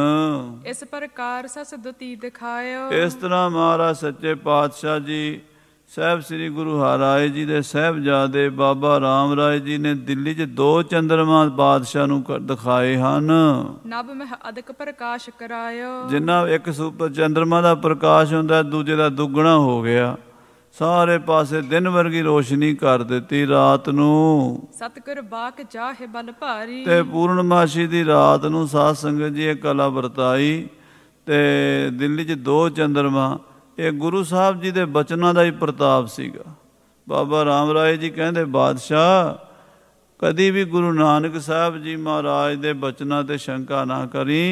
ਇਸ ਪ੍ਰਕਾਰ ਸਸ ਦੁਤੀ ਦਿਖਾਇਓ ਇਸ ਤਰ੍ਹਾਂ ਮਹਾਰਾ ਸੱਚੇ ਪਾਤਸ਼ਾਹ ਜੀ ਸਹਿਬ ਸ੍ਰੀ ਗੁਰੂ ਹਰਾਏ ਜੀ ਦੇ ਸਹਿਬਜ਼ਾਦੇ ਬਾਬਾ ਰਾਮ ਰਾਏ ਜੀ ਨੇ ਦਿੱਲੀ 'ਚ ਦੋ ਚੰਦਰਮਾ ਬਾਦਸ਼ਾਹ ਨੂੰ ਦਿਖਾਏ ਹਨ ਨਭ ਮਹ ਅਦਕ ਪ੍ਰਕਾਸ਼ ਕਰਾਇਓ ਜਿੰਨਾ ਇੱਕ ਸੁਪਰ ਚੰਦਰਮਾ ਦਾ ਪ੍ਰਕਾਸ਼ ਹੁੰਦਾ ਦੂਜੇ ਦਾ ਦੁੱਗਣਾ ਹੋ ਗਿਆ ਸਾਰੇ ਪਾਸੇ ਦਿਨ ਵਰਗੀ ਰੋਸ਼ਨੀ ਕਰ ਦਿੱਤੀ ਰਾਤ ਨੂੰ ਸਤਿਗੁਰ ਬਾਕ ਚਾਹੇ ਬਲ ਭਾਰੀ ਤੇ ਪੂਰਨਮਾਸ਼ੀ ਦੀ ਰਾਤ ਨੂੰ ਸਾਧ ਸੰਗਤ ਜੀ ਇਹ ਕਲਾ ਵਰਤਾਈ ਤੇ ਦਿੱਲੀ 'ਚ ਦੋ ਚੰਦਰਮਾ ਇਹ ਗੁਰੂ ਸਾਹਿਬ ਜੀ ਦੇ ਬਚਨਾਂ ਦਾ ਹੀ ਪ੍ਰਤਾਪ ਸੀਗਾ ਬਾਬਾ ਰਾਮ ਰਾਏ ਜੀ ਕਹਿੰਦੇ ਬਾਦਸ਼ਾਹ ਕਦੀ ਵੀ ਗੁਰੂ ਨਾਨਕ ਸਾਹਿਬ ਜੀ ਮਹਾਰਾਜ ਦੇ ਬਚਨਾਂ ਤੇ ਸ਼ੰਕਾ ਨਾ ਕਰੀ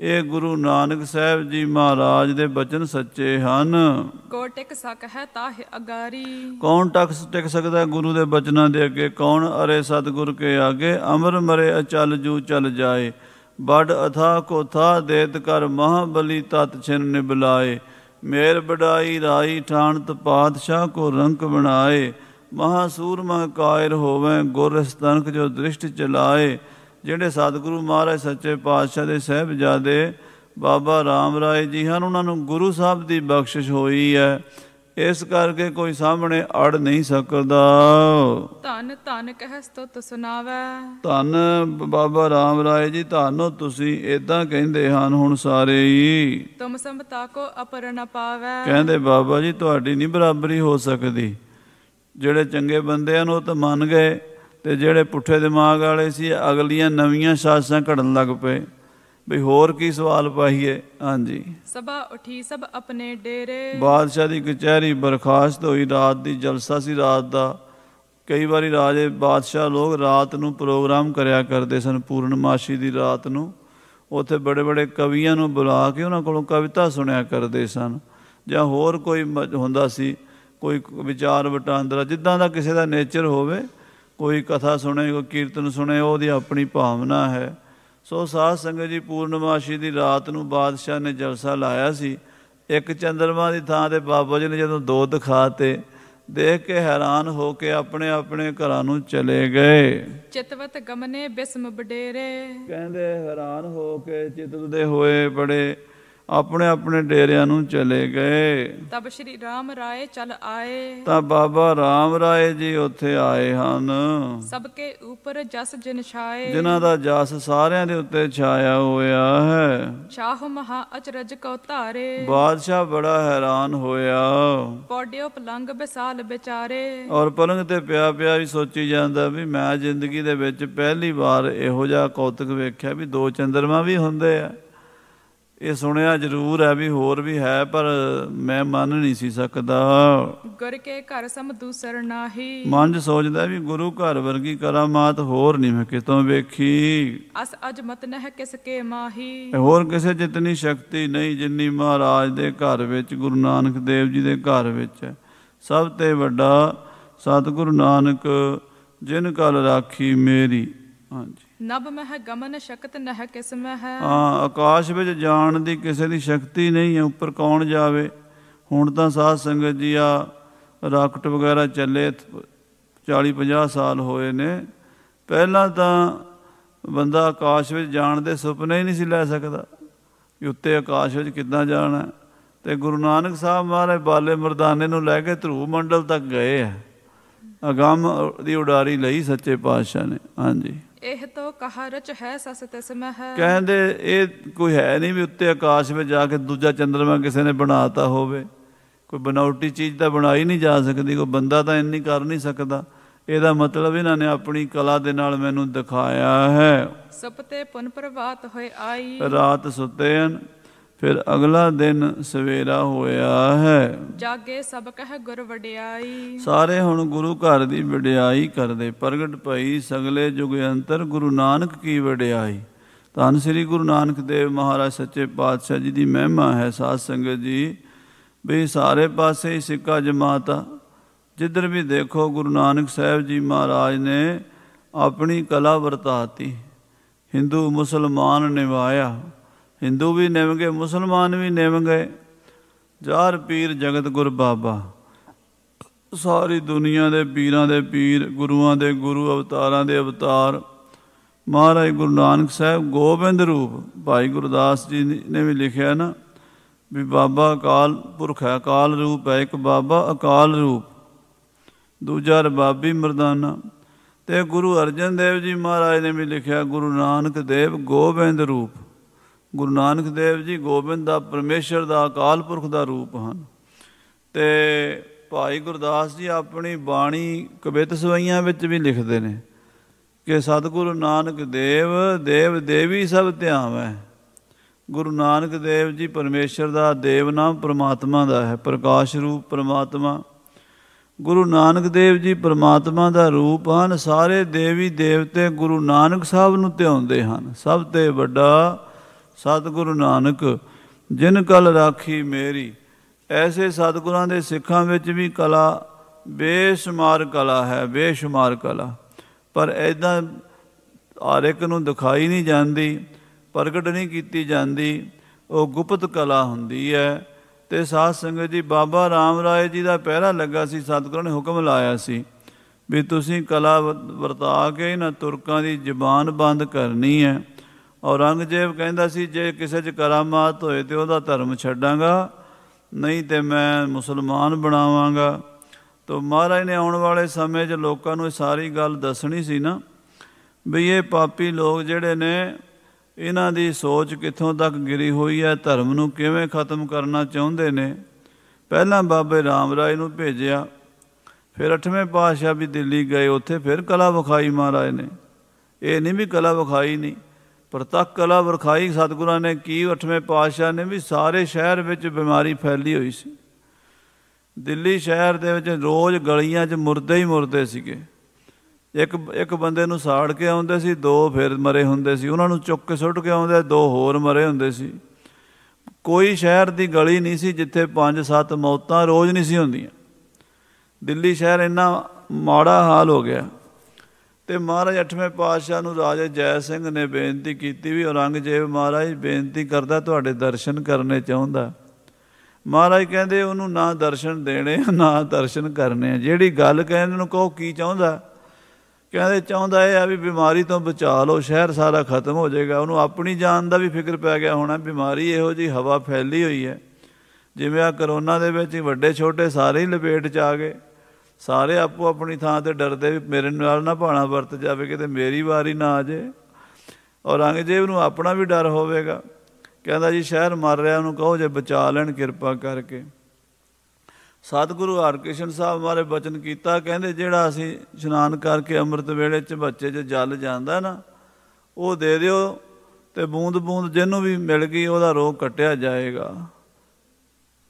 ਇਹ ਗੁਰੂ ਨਾਨਕ ਸਾਹਿਬ ਜੀ ਮਹਾਰਾਜ ਦੇ ਬਚਨ ਸੱਚੇ ਹਨ ਕੋ ਟਿਕ ਸਕ ਹੈ ਤਾਹ ਅਗਾਰੀ ਕੌਣ ਟਿਕ ਟਿਕ ਸਕਦਾ ਗੁਰੂ ਦੇ ਬਚਨਾਂ ਦੇ ਅੱਗੇ ਕੌਣ ਅਰੇ ਸਤਗੁਰ ਕੇ ਆਗੇ ਅਮਰ ਮਰੇ ਅਚਲ ਜੂ ਚਲ ਜਾਏ ਬੜ ਅਥਾ ਕੋ ਥਾ ਦੇਤ ਕਰ ਮਹਾਬਲੀ ਤਤ ਛਿਨ ਨਿਬਲਾਏ ਮੇਰ ਬਡਾਈ ਰਾਈ ਠਾਣਤ ਪਾਤਸ਼ਾਹ ਕੋ ਰੰਕ ਬਣਾਏ ਮਹਾਸੂਰ ਮਹਾਕਾਇਰ ਹੋਵੇ ਗੁਰ ਸਤਨਕ ਜੋ ਦ੍ਰਿਸ਼ਟ ਚਲਾਏ ਜਿਹੜੇ ਸਤਿਗੁਰੂ ਮਹਾਰਾਜ ਸੱਚੇ ਪਾਤਸ਼ਾਹ ਦੇ ਸਹਿਬਜ਼ਾਦੇ ਬਾਬਾ ਰਾਮ ਰਾਏ ਜੀ ਹਨ ਉਹਨਾਂ ਨੂੰ ਗੁਰੂ ਸਾਹਿਬ ਦੀ ਬਖਸ਼ਿਸ਼ ਹੋਈ ਹੈ ਇਸ ਕਰਕੇ ਕੋਈ ਸਾਹਮਣੇ ਅੜ ਨਹੀਂ ਸਕਦਾ ਧਨ ਧਨ ਕਹਿਸ ਤੋ ਤਸੁਨਾਵੇ ਧਨ ਬਾਬਾ ਰਾਮ ਰਾਏ ਜੀ ਤੁਹਾਨੂੰ ਤੁਸੀਂ ਇਦਾਂ ਕਹਿੰਦੇ ਹਨ ਹੁਣ ਸਾਰੇ ਹੀ ਤੁਮ ਸੰਭਤਾ ਕੋ ਅਪਰ ਪਾਵੇ ਕਹਿੰਦੇ ਬਾਬਾ ਜੀ ਤੁਹਾਡੀ ਨਹੀਂ ਬਰਾਬਰੀ ਹੋ ਸਕਦੀ ਜਿਹੜੇ ਚੰਗੇ ਬੰਦੇ ਹਨ ਉਹ ਤਾਂ ਮੰਨ ਗਏ ਤੇ ਜਿਹੜੇ ਪੁੱਠੇ ਦਿਮਾਗ ਵਾਲੇ ਸੀ ਅਗਲੀਆਂ ਨਵੀਆਂ ਸਾਜ਼ਾਂ ਘੜਨ ਲੱਗ ਪਏ ਬਈ ਹੋਰ ਕੀ ਸਵਾਲ ਪਾਈਏ ਹਾਂਜੀ ਸਭਾ ਉਠੀ ਸਭ ਆਪਣੇ ਡੇਰੇ ਬਾਦਸ਼ਾਹ ਦੀ ਕਚਹਿਰੀ ਬਰਖਾਸਤ ਹੋਈ ਰਾਤ ਦੀ ਜਲਸਾ ਸੀ ਰਾਤ ਦਾ ਕਈ ਵਾਰੀ ਰਾਜੇ ਬਾਦਸ਼ਾਹ ਲੋਕ ਰਾਤ ਨੂੰ ਪ੍ਰੋਗਰਾਮ ਕਰਿਆ ਕਰਦੇ ਸਨ ਪੂਰਨਮਾਸ਼ੀ ਦੀ ਰਾਤ ਨੂੰ ਉੱਥੇ ਬੜੇ ਬੜੇ ਕਵੀਆਂ ਨੂੰ ਬੁਲਾ ਕੇ ਉਹਨਾਂ ਕੋਲੋਂ ਕਵਿਤਾ ਸੁਣਿਆ ਕਰਦੇ ਸਨ ਜਾਂ ਹੋਰ ਕੋਈ ਹੁੰਦਾ ਸੀ ਕੋਈ ਵਿਚਾਰ ਵਟਾਂਦਰਾ ਜਿੱਦਾਂ ਦਾ ਕਿਸੇ ਦਾ ਨੇਚਰ ਹੋਵੇ ਕੋਈ ਕਥਾ ਸੁਣੇ ਕੋਈ ਕੀਰਤਨ ਸੁਣੇ ਉਹਦੀ ਆਪਣੀ ਭਾਵਨਾ ਹੈ ਸੋ ਸਾਧ ਸੰਗਤ ਜੀ ਪੂਰਨਮਾਸ਼ੀ ਦੀ ਰਾਤ ਨੂੰ ਬਾਦਸ਼ਾਹ ਨੇ ਜਲਸਾ ਲਾਇਆ ਸੀ ਇੱਕ ਚੰਦਰਮਾ ਦੀ ਥਾਂ ਤੇ ਬਾਬਾ ਜੀ ਨੇ ਜਦੋਂ ਦੋ ਦਿਖਾਤੇ ਦੇਖ ਕੇ ਹੈਰਾਨ ਹੋ ਕੇ ਆਪਣੇ ਆਪਣੇ ਘਰਾਂ ਨੂੰ ਚਲੇ ਗਏ ਚਿਤਵਤ ਗਮਨੇ ਬਿਸਮ ਬਡੇਰੇ ਕਹਿੰਦੇ ਹੈਰਾਨ ਹੋ ਕੇ ਚਿਤਤ ਦੇ ਹੋਏ ਬੜੇ ਆਪਣੇ ਆਪਣੇ ਡੇਰਿਆਂ ਨੂੰ ਚਲੇ ਗਏ ਤਬ ਸ਼੍ਰੀ ਰਾਮ ਰਾਏ ਚਲ ਆਏ ਤਾਂ ਬਾਬਾ ਰਾਮ ਰਾਏ ਜੀ ਉੱਥੇ ਆਏ ਹਨ ਸਭ ਕੇ ਉੱਪਰ ਜਸ ਜਿਨ ਛਾਏ ਜਿਨ੍ਹਾਂ ਦਾ ਜਸ ਸਾਰਿਆਂ ਦੇ ਉੱਤੇ ਛਾਇਆ ਹੋਇਆ ਹੈ ਸ਼ਾਹ ਮਹਾ ਅਚਰਜ ਕੋ ਧਾਰੇ ਬਾਦਸ਼ਾਹ ਬੜਾ ਹੈਰਾਨ ਹੋਇਆ ਪੌੜਿਓ ਪਲੰਗ ਬਿਸਾਲ ਵਿਚਾਰੇ ਔਰ ਪਲੰਗ ਤੇ ਪਿਆ ਪਿਆ ਵੀ ਸੋਚੀ ਜਾਂਦਾ ਵੀ ਮੈਂ ਜ਼ਿੰਦਗੀ ਦੇ ਵਿੱਚ ਪਹਿਲੀ ਵਾਰ ਇਹੋ ਜਿਹਾ ਕੌਤਕ ਵੇਖਿਆ ਵੀ ਦੋ ਚੰਦਰਮਾ ਵੀ ਹੁੰਦੇ ਆ ਇਹ ਸੁਣਿਆ ਜ਼ਰੂਰ ਹੈ ਵੀ ਹੋਰ ਵੀ ਹੈ ਪਰ ਮੈਂ ਮੰਨ ਨਹੀਂ ਸੀ ਸਕਦਾ ਗੁਰ ਕੇ ਘਰ ਸਮ ਦੂਸਰ ਨਾਹੀ ਮਨ ਜ ਸੋਚਦਾ ਵੀ ਗੁਰੂ ਘਰ ਵਰਗੀ ਕਰਾਮਾਤ ਹੋਰ ਨਹੀਂ ਮੈਂ ਕਿਤੋਂ ਵੇਖੀ ਅਸ ਅਜ ਮਤ ਨਹਿ ਕਿਸ ਕੇ ਮਾਹੀ ਹੋਰ ਕਿਸੇ ਜਿਤਨੀ ਸ਼ਕਤੀ ਨਹੀਂ ਜਿੰਨੀ ਮਹਾਰਾਜ ਦੇ ਘਰ ਵਿੱਚ ਗੁਰੂ ਨਾਨਕ ਦੇਵ ਜੀ ਦੇ ਘਰ ਵਿੱਚ ਹੈ ਸਭ ਤੇ ਵੱਡਾ ਸਤਿਗੁਰੂ ਨਾਨਕ ਜਿਨ ਕਲ ਰਾਖੀ ਮੇਰੀ ਹਾਂਜੀ ਨਭ ਮਹਿ ਗਮਨ ਸ਼ਕਤ ਨਹ ਕਿਸਮ ਹੈ ਹਾਂ ਆਕਾਸ਼ ਵਿੱਚ ਜਾਣ ਦੀ ਕਿਸੇ ਦੀ ਸ਼ਕਤੀ ਨਹੀਂ ਹੈ ਉੱਪਰ ਕੌਣ ਜਾਵੇ ਹੁਣ ਤਾਂ ਸਾਧ ਸੰਗਤ ਜੀ ਆ ਰਾਕਟ ਵਗੈਰਾ ਚੱਲੇ 40 50 ਸਾਲ ਹੋਏ ਨੇ ਪਹਿਲਾਂ ਤਾਂ ਬੰਦਾ ਆਕਾਸ਼ ਵਿੱਚ ਜਾਣ ਦੇ ਸੁਪਨੇ ਹੀ ਨਹੀਂ ਸੀ ਲੈ ਸਕਦਾ ਕਿ ਉੱਤੇ ਆਕਾਸ਼ ਵਿੱਚ ਕਿੱਦਾਂ ਜਾਣਾ ਤੇ ਗੁਰੂ ਨਾਨਕ ਸਾਹਿਬ ਮਹਾਰਾਜ ਬਾਲੇ ਮਰਦਾਨੇ ਨੂੰ ਲੈ ਕੇ ਧਰੂ ਮੰਡਲ ਤੱਕ ਗਏ ਆ ਅਗੰਮ ਦੀ ਉਡਾਰੀ ਲਈ ਸੱਚੇ ਪਾਤਸ਼ਾਹ ਨੇ ਹਾਂਜੀ ਇਹ ਤੋ ਕਹਾ ਰਚ ਹੈ ਸਸ ਤਿਸ ਮਹ ਕਹਿੰਦੇ ਇਹ ਕੋਈ ਹੈ ਨਹੀਂ ਵੀ ਉੱਤੇ ਆਕਾਸ਼ ਵਿੱਚ ਜਾ ਕੇ ਦੂਜਾ ਚੰਦਰਮਾ ਕਿਸੇ ਨੇ ਬਣਾਤਾ ਹੋਵੇ ਕੋਈ ਬਣਾਉਟੀ ਚੀਜ਼ ਤਾਂ ਬਣਾਈ ਨਹੀਂ ਜਾ ਸਕਦੀ ਕੋਈ ਬੰਦਾ ਤਾਂ ਇੰਨੀ ਕਰ ਨਹੀਂ ਸਕਦਾ ਇਹਦਾ ਮਤਲਬ ਇਹਨਾਂ ਨੇ ਆਪਣੀ ਕਲਾ ਦੇ ਨਾਲ ਮੈਨੂੰ ਦਿਖਾਇਆ ਹੈ ਸਪਤੇ ਪੁਨ ਪ੍ਰਵਾਤ ਹੋਏ ਆਈ ਰਾਤ ਸੁਤੇਨ ਫਿਰ ਅਗਲਾ ਦਿਨ ਸਵੇਰਾ ਹੋਇਆ ਹੈ ਜਾਗੇ ਸਭ ਕਹਿ ਗੁਰ ਵਡਿਆਈ ਸਾਰੇ ਹੁਣ ਗੁਰੂ ਘਰ ਦੀ ਵਡਿਆਈ ਕਰਦੇ ਪ੍ਰਗਟ ਭਈ ਸਗਲੇ ਜੁਗ ਅੰਤਰ ਗੁਰੂ ਨਾਨਕ ਕੀ ਵਡਿਆਈ ਤਾਂ ਸ੍ਰੀ ਗੁਰੂ ਨਾਨਕ ਦੇਵ ਮਹਾਰਾਜ ਸੱਚੇ ਪਾਤਸ਼ਾਹ ਜੀ ਦੀ ਮਹਿਮਾ ਹੈ ਸਾਧ ਸੰਗਤ ਜੀ ਵੀ ਸਾਰੇ ਪਾਸੇ ਹੀ ਸਿੱਕਾ ਜਮਾਤਾ ਜਿੱਧਰ ਵੀ ਦੇਖੋ ਗੁਰੂ ਨਾਨਕ ਸਾਹਿਬ ਜੀ ਮਹਾਰਾਜ ਨੇ ਆਪਣੀ ਕਲਾ ਵਰਤਾਤੀ Hindu ਮੁਸਲਮਾਨ ਨਿਵਾਇਆ ਹਿੰਦੂ ਵੀ ਨਿਮ ਗਏ ਮੁਸਲਮਾਨ ਵੀ ਨਿਮ ਗਏ ਜਾਰ ਪੀਰ ਜਗਤ ਗੁਰ ਬਾਬਾ ਸਾਰੀ ਦੁਨੀਆ ਦੇ ਪੀਰਾਂ ਦੇ ਪੀਰ ਗੁਰੂਆਂ ਦੇ ਗੁਰੂ ਅਵਤਾਰਾਂ ਦੇ ਅਵਤਾਰ ਮਹਾਰਾਜ ਗੁਰੂ ਨਾਨਕ ਸਾਹਿਬ ਗੋਬਿੰਦ ਰੂਪ ਭਾਈ ਗੁਰਦਾਸ ਜੀ ਨੇ ਵੀ ਲਿਖਿਆ ਨਾ ਵੀ ਬਾਬਾ ਅਕਾਲ ਪੁਰਖ ਹੈ ਅਕਾਲ ਰੂਪ ਹੈ ਇੱਕ ਬਾਬਾ ਅਕਾਲ ਰੂਪ ਦੂਜਾ ਰਬਾਬੀ ਮਰਦਾਨਾ ਤੇ ਗੁਰੂ ਅਰਜਨ ਦੇਵ ਜੀ ਮਹਾਰਾਜ ਨੇ ਵੀ ਲਿਖਿਆ ਗੁਰੂ ਨਾਨਕ ਦੇਵ ਗੋਬਿੰਦ ਰੂਪ ਗੁਰੂ ਨਾਨਕ ਦੇਵ ਜੀ ਗੋਬਿੰਦ ਦਾ ਪਰਮੇਸ਼ਰ ਦਾ ਅਕਾਲ ਪੁਰਖ ਦਾ ਰੂਪ ਹਨ ਤੇ ਭਾਈ ਗੁਰਦਾਸ ਜੀ ਆਪਣੀ ਬਾਣੀ ਕਵਿਤ ਸਵਈਆਂ ਵਿੱਚ ਵੀ ਲਿਖਦੇ ਨੇ ਕਿ ਸਤਿਗੁਰੂ ਨਾਨਕ ਦੇਵ ਦੇਵ ਦੇਵੀ ਸਭ ਧਿਆਵੈ ਗੁਰੂ ਨਾਨਕ ਦੇਵ ਜੀ ਪਰਮੇਸ਼ਰ ਦਾ ਦੇਵ ਨਾਮ ਪ੍ਰਮਾਤਮਾ ਦਾ ਹੈ ਪ੍ਰਕਾਸ਼ ਰੂਪ ਪ੍ਰਮਾਤਮਾ ਗੁਰੂ ਨਾਨਕ ਦੇਵ ਜੀ ਪ੍ਰਮਾਤਮਾ ਦਾ ਰੂਪ ਹਨ ਸਾਰੇ ਦੇਵੀ ਦੇਵਤੇ ਗੁਰੂ ਨਾਨਕ ਸਾਹਿਬ ਨੂੰ ਧਿਆਉਂਦੇ ਹਨ ਸਭ ਤੋਂ ਵੱਡਾ ਸਤਿਗੁਰੂ ਨਾਨਕ ਜਿਨ ਕਲ ਰਾਖੀ ਮੇਰੀ ਐਸੇ ਸਤਿਗੁਰਾਂ ਦੇ ਸਿੱਖਾਂ ਵਿੱਚ ਵੀ ਕਲਾ ਬੇਸ਼ੁਮਾਰ ਕਲਾ ਹੈ ਬੇਸ਼ੁਮਾਰ ਕਲਾ ਪਰ ਐਦਾਂ ਹਰ ਇੱਕ ਨੂੰ ਦਿਖਾਈ ਨਹੀਂ ਜਾਂਦੀ ਪ੍ਰਗਟ ਨਹੀਂ ਕੀਤੀ ਜਾਂਦੀ ਉਹ ਗੁਪਤ ਕਲਾ ਹੁੰਦੀ ਹੈ ਤੇ ਸਾਧ ਸੰਗਤ ਜੀ ਬਾਬਾ ਰਾਮ ਰਾਏ ਜੀ ਦਾ ਪਹਿਰਾ ਲੱਗਾ ਸੀ ਸਤਿਗੁਰਾਂ ਨੇ ਹੁਕਮ ਲਾਇਆ ਸੀ ਵੀ ਤੁਸੀਂ ਕਲਾ ਵਰਤਾ ਕੇ ਨਾ ਤੁਰਕਾਂ ਦੀ ਜ਼ੁਬਾਨ ਬੰਦ ਕਰਨੀ ਹੈ ਔਰੰਗਜ਼ੇਬ ਕਹਿੰਦਾ ਸੀ ਜੇ ਕਿਸੇ 'ਚ ਕਰਾਮਾਤ ਹੋਏ ਤੇ ਉਹਦਾ ਧਰਮ ਛੱਡਾਂਗਾ ਨਹੀਂ ਤੇ ਮੈਂ ਮੁਸਲਮਾਨ ਬਣਾਵਾਂਗਾ ਤੋ ਮਹਾਰਾਜ ਨੇ ਆਉਣ ਵਾਲੇ ਸਮੇਂ 'ਚ ਲੋਕਾਂ ਨੂੰ ਸਾਰੀ ਗੱਲ ਦੱਸਣੀ ਸੀ ਨਾ ਵੀ ਇਹ ਪਾਪੀ ਲੋਕ ਜਿਹੜੇ ਨੇ ਇਹਨਾਂ ਦੀ ਸੋਚ ਕਿੱਥੋਂ ਤੱਕ ਗਿਰੀ ਹੋਈ ਹੈ ਧਰਮ ਨੂੰ ਕਿਵੇਂ ਖਤਮ ਕਰਨਾ ਚਾਹੁੰਦੇ ਨੇ ਪਹਿਲਾਂ ਬਾਬੇ ਰਾਮ ਰਾਏ ਨੂੰ ਭੇਜਿਆ ਫਿਰ 8ਵੇਂ ਪਾਤਸ਼ਾਹ ਵੀ ਦਿੱਲੀ ਗਏ ਉੱਥੇ ਫਿਰ ਕਲਾ ਵਿਖਾਈ ਮਹਾਰਾਜ ਨੇ ਇਹ ਨਹੀਂ ਵੀ ਕਲਾ ਵਿਖਾਈ ਨਹੀਂ ਪ੍ਰਤੱਖ ਕਲਾ ਵਰਖਾਈ ਸਤਿਗੁਰਾਂ ਨੇ ਕੀ ਅਠਵੇਂ ਪਾਤਸ਼ਾਹ ਨੇ ਵੀ ਸਾਰੇ ਸ਼ਹਿਰ ਵਿੱਚ ਬਿਮਾਰੀ ਫੈਲੀ ਹੋਈ ਸੀ ਦਿੱਲੀ ਸ਼ਹਿਰ ਦੇ ਵਿੱਚ ਰੋਜ਼ ਗਲੀਆਂ 'ਚ ਮੁਰਦੇ ਹੀ ਮੁਰਦੇ ਸੀਗੇ ਇੱਕ ਇੱਕ ਬੰਦੇ ਨੂੰ ਸਾੜ ਕੇ ਆਉਂਦੇ ਸੀ ਦੋ ਫਿਰ ਮਰੇ ਹੁੰਦੇ ਸੀ ਉਹਨਾਂ ਨੂੰ ਚੁੱਕ ਕੇ ਸੁੱਟ ਕੇ ਆਉਂਦੇ ਦੋ ਹੋਰ ਮਰੇ ਹੁੰਦੇ ਸੀ ਕੋਈ ਸ਼ਹਿਰ ਦੀ ਗਲੀ ਨਹੀਂ ਸੀ ਜਿੱਥੇ 5-7 ਮੌਤਾਂ ਰੋਜ਼ ਨਹੀਂ ਸੀ ਹੁੰਦੀਆਂ ਦਿੱਲੀ ਸ਼ਹਿਰ ਇੰਨਾ ਮਾੜਾ ਹਾਲ ਹੋ ਗਿਆ ਤੇ ਮਹਾਰਾਜ ਅਠਵੇਂ ਪਾਤਸ਼ਾਹ ਨੂੰ ਰਾਜਾ ਜੈ ਸਿੰਘ ਨੇ ਬੇਨਤੀ ਕੀਤੀ ਵੀ ਔਰੰਗਜ਼ੇਬ ਮਹਾਰਾਜ ਬੇਨਤੀ ਕਰਦਾ ਤੁਹਾਡੇ ਦਰਸ਼ਨ ਕਰਨੇ ਚਾਹੁੰਦਾ ਮਹਾਰਾਜ ਕਹਿੰਦੇ ਉਹਨੂੰ ਨਾ ਦਰਸ਼ਨ ਦੇਣੇ ਨਾ ਦਰਸ਼ਨ ਕਰਨੇ ਜਿਹੜੀ ਗੱਲ ਕਹਿੰਦੇ ਨੂੰ ਕਹੋ ਕੀ ਚਾਹੁੰਦਾ ਕਹਿੰਦੇ ਚਾਹੁੰਦਾ ਇਹ ਆ ਵੀ ਬਿਮਾਰੀ ਤੋਂ ਬਚਾ ਲਓ ਸ਼ਹਿਰ ਸਾਰਾ ਖਤਮ ਹੋ ਜਾਏਗਾ ਉਹਨੂੰ ਆਪਣੀ ਜਾਨ ਦਾ ਵੀ ਫਿਕਰ ਪੈ ਗਿਆ ਹੋਣਾ ਬਿਮਾਰੀ ਇਹੋ ਜੀ ਹਵਾ ਫੈਲੀ ਹੋਈ ਹੈ ਜਿਵੇਂ ਆ ਕਰੋਨਾ ਦੇ ਵਿੱਚ ਵੱਡੇ ਛੋਟੇ ਸਾਰੇ ਹੀ ਲਪੇਟ ਚ ਆ ਗਏ ਸਾਰੇ ਆਪੋ ਆਪਣੀ ਥਾਂ ਤੇ ਡਰਦੇ ਵੀ ਮੇਰੇ ਨਾਲ ਨਾ ਭਾਣਾ ਵਰਤ ਜਾਵੇ ਕਿਤੇ ਮੇਰੀ ਵਾਰੀ ਨਾ ਆ ਜੇ ਔਰ ਔਰੰਗਜ਼ੇਬ ਨੂੰ ਆਪਣਾ ਵੀ ਡਰ ਹੋਵੇਗਾ ਕਹਿੰਦਾ ਜੀ ਸ਼ਹਿਰ ਮਰ ਰਿਹਾ ਉਹਨੂੰ ਕਹੋ ਜੇ ਬਚਾ ਲੈਣ ਕਿਰਪਾ ਕਰਕੇ ਸਤਿਗੁਰੂ ਹਰਕ੍ਰਿਸ਼ਨ ਸਾਹਿਬ ਮਾਰੇ ਬਚਨ ਕੀਤਾ ਕਹਿੰਦੇ ਜਿਹੜਾ ਅਸੀਂ ਇਸ਼ਨਾਨ ਕਰਕੇ ਅੰਮ੍ਰਿਤ ਵੇਲੇ ਚ ਬੱਚੇ 'ਚ ਜਲ ਜਾਂਦਾ ਨਾ ਉਹ ਦੇ ਦਿਓ ਤੇ ਬੂੰਦ ਬੂੰਦ ਜਿਹਨੂੰ ਵੀ ਮਿਲ ਗਈ ਉਹਦਾ ਰੋਗ ਕੱਟਿਆ ਜਾਏਗਾ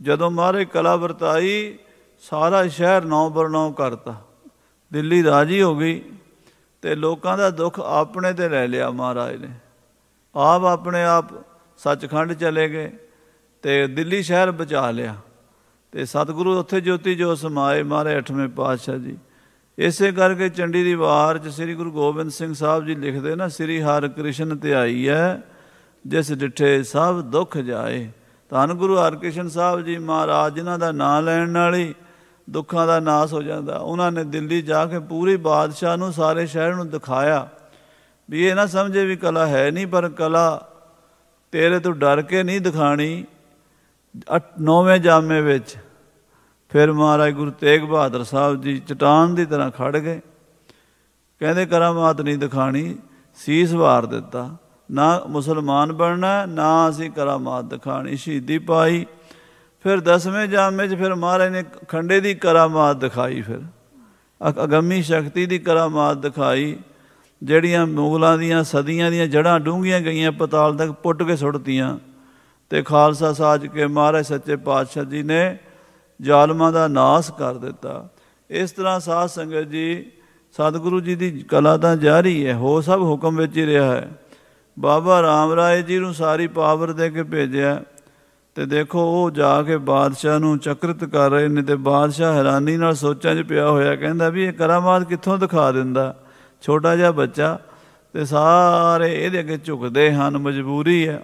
ਜਦੋਂ ਮਾਰੇ ਕਲਾ ਵਰਤਾਈ ਸਾਰਾ ਸ਼ਹਿਰ ਨੌ ਬਰਨੌ ਕਰਤਾ ਦਿੱਲੀ ਰਾਜੀ ਹੋ ਗਈ ਤੇ ਲੋਕਾਂ ਦਾ ਦੁੱਖ ਆਪਣੇ ਤੇ ਲੈ ਲਿਆ ਮਹਾਰਾਜ ਨੇ ਆਪ ਆਪਣੇ ਆਪ ਸੱਚਖੰਡ ਚਲੇ ਗਏ ਤੇ ਦਿੱਲੀ ਸ਼ਹਿਰ ਬਚਾ ਲਿਆ ਤੇ ਸਤਿਗੁਰੂ ਉੱਥੇ ਜੋਤੀ ਜੋ ਸਮਾਏ ਮਾਰੇ 8ਵੇਂ ਪਾਤਸ਼ਾਹ ਜੀ ਇਸੇ ਕਰਕੇ ਚੰਡੀ ਦੀ ਵਾਰ ਚ ਸ੍ਰੀ ਗੁਰੂ ਗੋਬਿੰਦ ਸਿੰਘ ਸਾਹਿਬ ਜੀ ਲਿਖਦੇ ਨਾ ਸ੍ਰੀ ਹਰਿ ਕ੍ਰਿਸ਼ਨ ਤੇ ਆਈ ਹੈ ਜਿਸ ਡਿਠੇ ਸਭ ਦੁੱਖ ਜਾਏ ਤਾਂ ਗੁਰੂ ਹਰਿਕ੍ਰਿਸ਼ਨ ਸਾਹਿਬ ਜੀ ਮਹਾਰਾਜ ਜਿਨ੍ਹਾਂ ਦਾ ਨਾਮ ਲੈਣ ਵਾਲੀ ਦੁੱਖਾਂ ਦਾ ਨਾਸ ਹੋ ਜਾਂਦਾ ਉਹਨਾਂ ਨੇ ਦਿੱਲੀ ਜਾ ਕੇ ਪੂਰੀ ਬਾਦਸ਼ਾਹ ਨੂੰ ਸਾਰੇ ਸ਼ਹਿਰ ਨੂੰ ਦਿਖਾਇਆ ਵੀ ਇਹ ਨਾ ਸਮਝੇ ਵੀ ਕਲਾ ਹੈ ਨਹੀਂ ਪਰ ਕਲਾ ਤੇਰੇ ਤੋਂ ਡਰ ਕੇ ਨਹੀਂ ਦਿਖਾਣੀ 9ਵੇਂ ਜਾਮੇ ਵਿੱਚ ਫਿਰ ਮਹਾਰਾਜ ਗੁਰੂ ਤੇਗ ਬਹਾਦਰ ਸਾਹਿਬ ਜੀ ਚਟਾਨ ਦੀ ਤਰ੍ਹਾਂ ਖੜ ਗਏ ਕਹਿੰਦੇ ਕਰਾਮਾਤ ਨਹੀਂ ਦਿਖਾਣੀ ਸੀਸ ਵਾਰ ਦਿੱਤਾ ਨਾ ਮੁਸਲਮਾਨ ਬਣਨਾ ਨਾ ਅਸੀਂ ਕਰਾਮਾਤ ਦਿਖਾਣੀ ਸ਼ਹੀਦੀ ਪਾਈ ਫਿਰ ਦਸਵੇਂ ਜਾਮੇ ਵਿੱਚ ਫਿਰ ਮਹਾਰਾਜ ਨੇ ਖੰਡੇ ਦੀ ਕਰਾਮਾਤ ਦਿਖਾਈ ਫਿਰ ਅਗੰਮੀ ਸ਼ਕਤੀ ਦੀ ਕਰਾਮਾਤ ਦਿਖਾਈ ਜਿਹੜੀਆਂ ਮੁਗਲਾਂ ਦੀਆਂ ਸਦੀਆਂ ਦੀਆਂ ਜੜਾਂ ਡੂੰਘੀਆਂ ਗਈਆਂ ਪਤਾਲ ਤੱਕ ਪੁੱਟ ਕੇ ਸੁੱਟਤੀਆਂ ਤੇ ਖਾਲਸਾ ਸਾਜ ਕੇ ਮਹਾਰਾਜ ਸੱਚੇ ਪਾਤਸ਼ਾਹ ਜੀ ਨੇ ਜ਼ਾਲਮਾਂ ਦਾ ਨਾਸ ਕਰ ਦਿੱਤਾ ਇਸ ਤਰ੍ਹਾਂ ਸਾਧ ਸੰਗਤ ਜੀ ਸਤਿਗੁਰੂ ਜੀ ਦੀ ਕਲਾ ਤਾਂ ਜਾਰੀ ਹੈ ਹੋ ਸਭ ਹੁਕਮ ਵਿੱਚ ਹੀ ਰਿਹਾ ਹੈ ਬਾਬਾ ਰਾਮ ਰਾਏ ਜੀ ਨੂੰ ਸਾਰੀ ਪਾਵਰ ਦੇ ਕੇ ਭੇਜਿਆ ਤੇ ਦੇਖੋ ਉਹ ਜਾ ਕੇ ਬਾਦਸ਼ਾਹ ਨੂੰ ਚਕਰਿਤ ਕਰ ਰਹੇ ਨੇ ਤੇ ਬਾਦਸ਼ਾਹ ਹੈਰਾਨੀ ਨਾਲ ਸੋਚਾਂ 'ਚ ਪਿਆ ਹੋਇਆ ਕਹਿੰਦਾ ਵੀ ਇਹ ਕਰਾਮਾਤ ਕਿੱਥੋਂ ਦਿਖਾ ਦਿੰਦਾ ਛੋਟਾ ਜਿਹਾ ਬੱਚਾ ਤੇ ਸਾਰੇ ਇਹਦੇ ਅੱਗੇ ਝੁਕਦੇ ਹਨ ਮਜਬੂਰੀ ਹੈ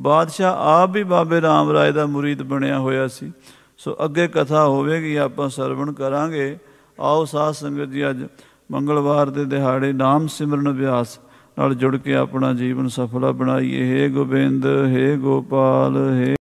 ਬਾਦਸ਼ਾਹ ਆਪ ਵੀ ਬਾਬੇ ਰਾਮ ਰਾਏ ਦਾ murid ਬਣਿਆ ਹੋਇਆ ਸੀ ਸੋ ਅੱਗੇ ਕਥਾ ਹੋਵੇਗੀ ਆਪਾਂ ਸਰਵਣ ਕਰਾਂਗੇ ਆਓ ਸਾਧ ਸੰਗਤ ਜੀ ਅੱਜ ਮੰਗਲਵਾਰ ਦੇ ਦਿਹਾੜੇ ਨਾਮ ਸਿਮਰਨ ਅਭਿਆਸ ਨਾਲ ਜੁੜ ਕੇ ਆਪਣਾ ਜੀਵਨ ਸਫਲਾ ਬਣਾਈਏ हे ਗੋਬਿੰਦ हे ਗੋਪਾਲ हे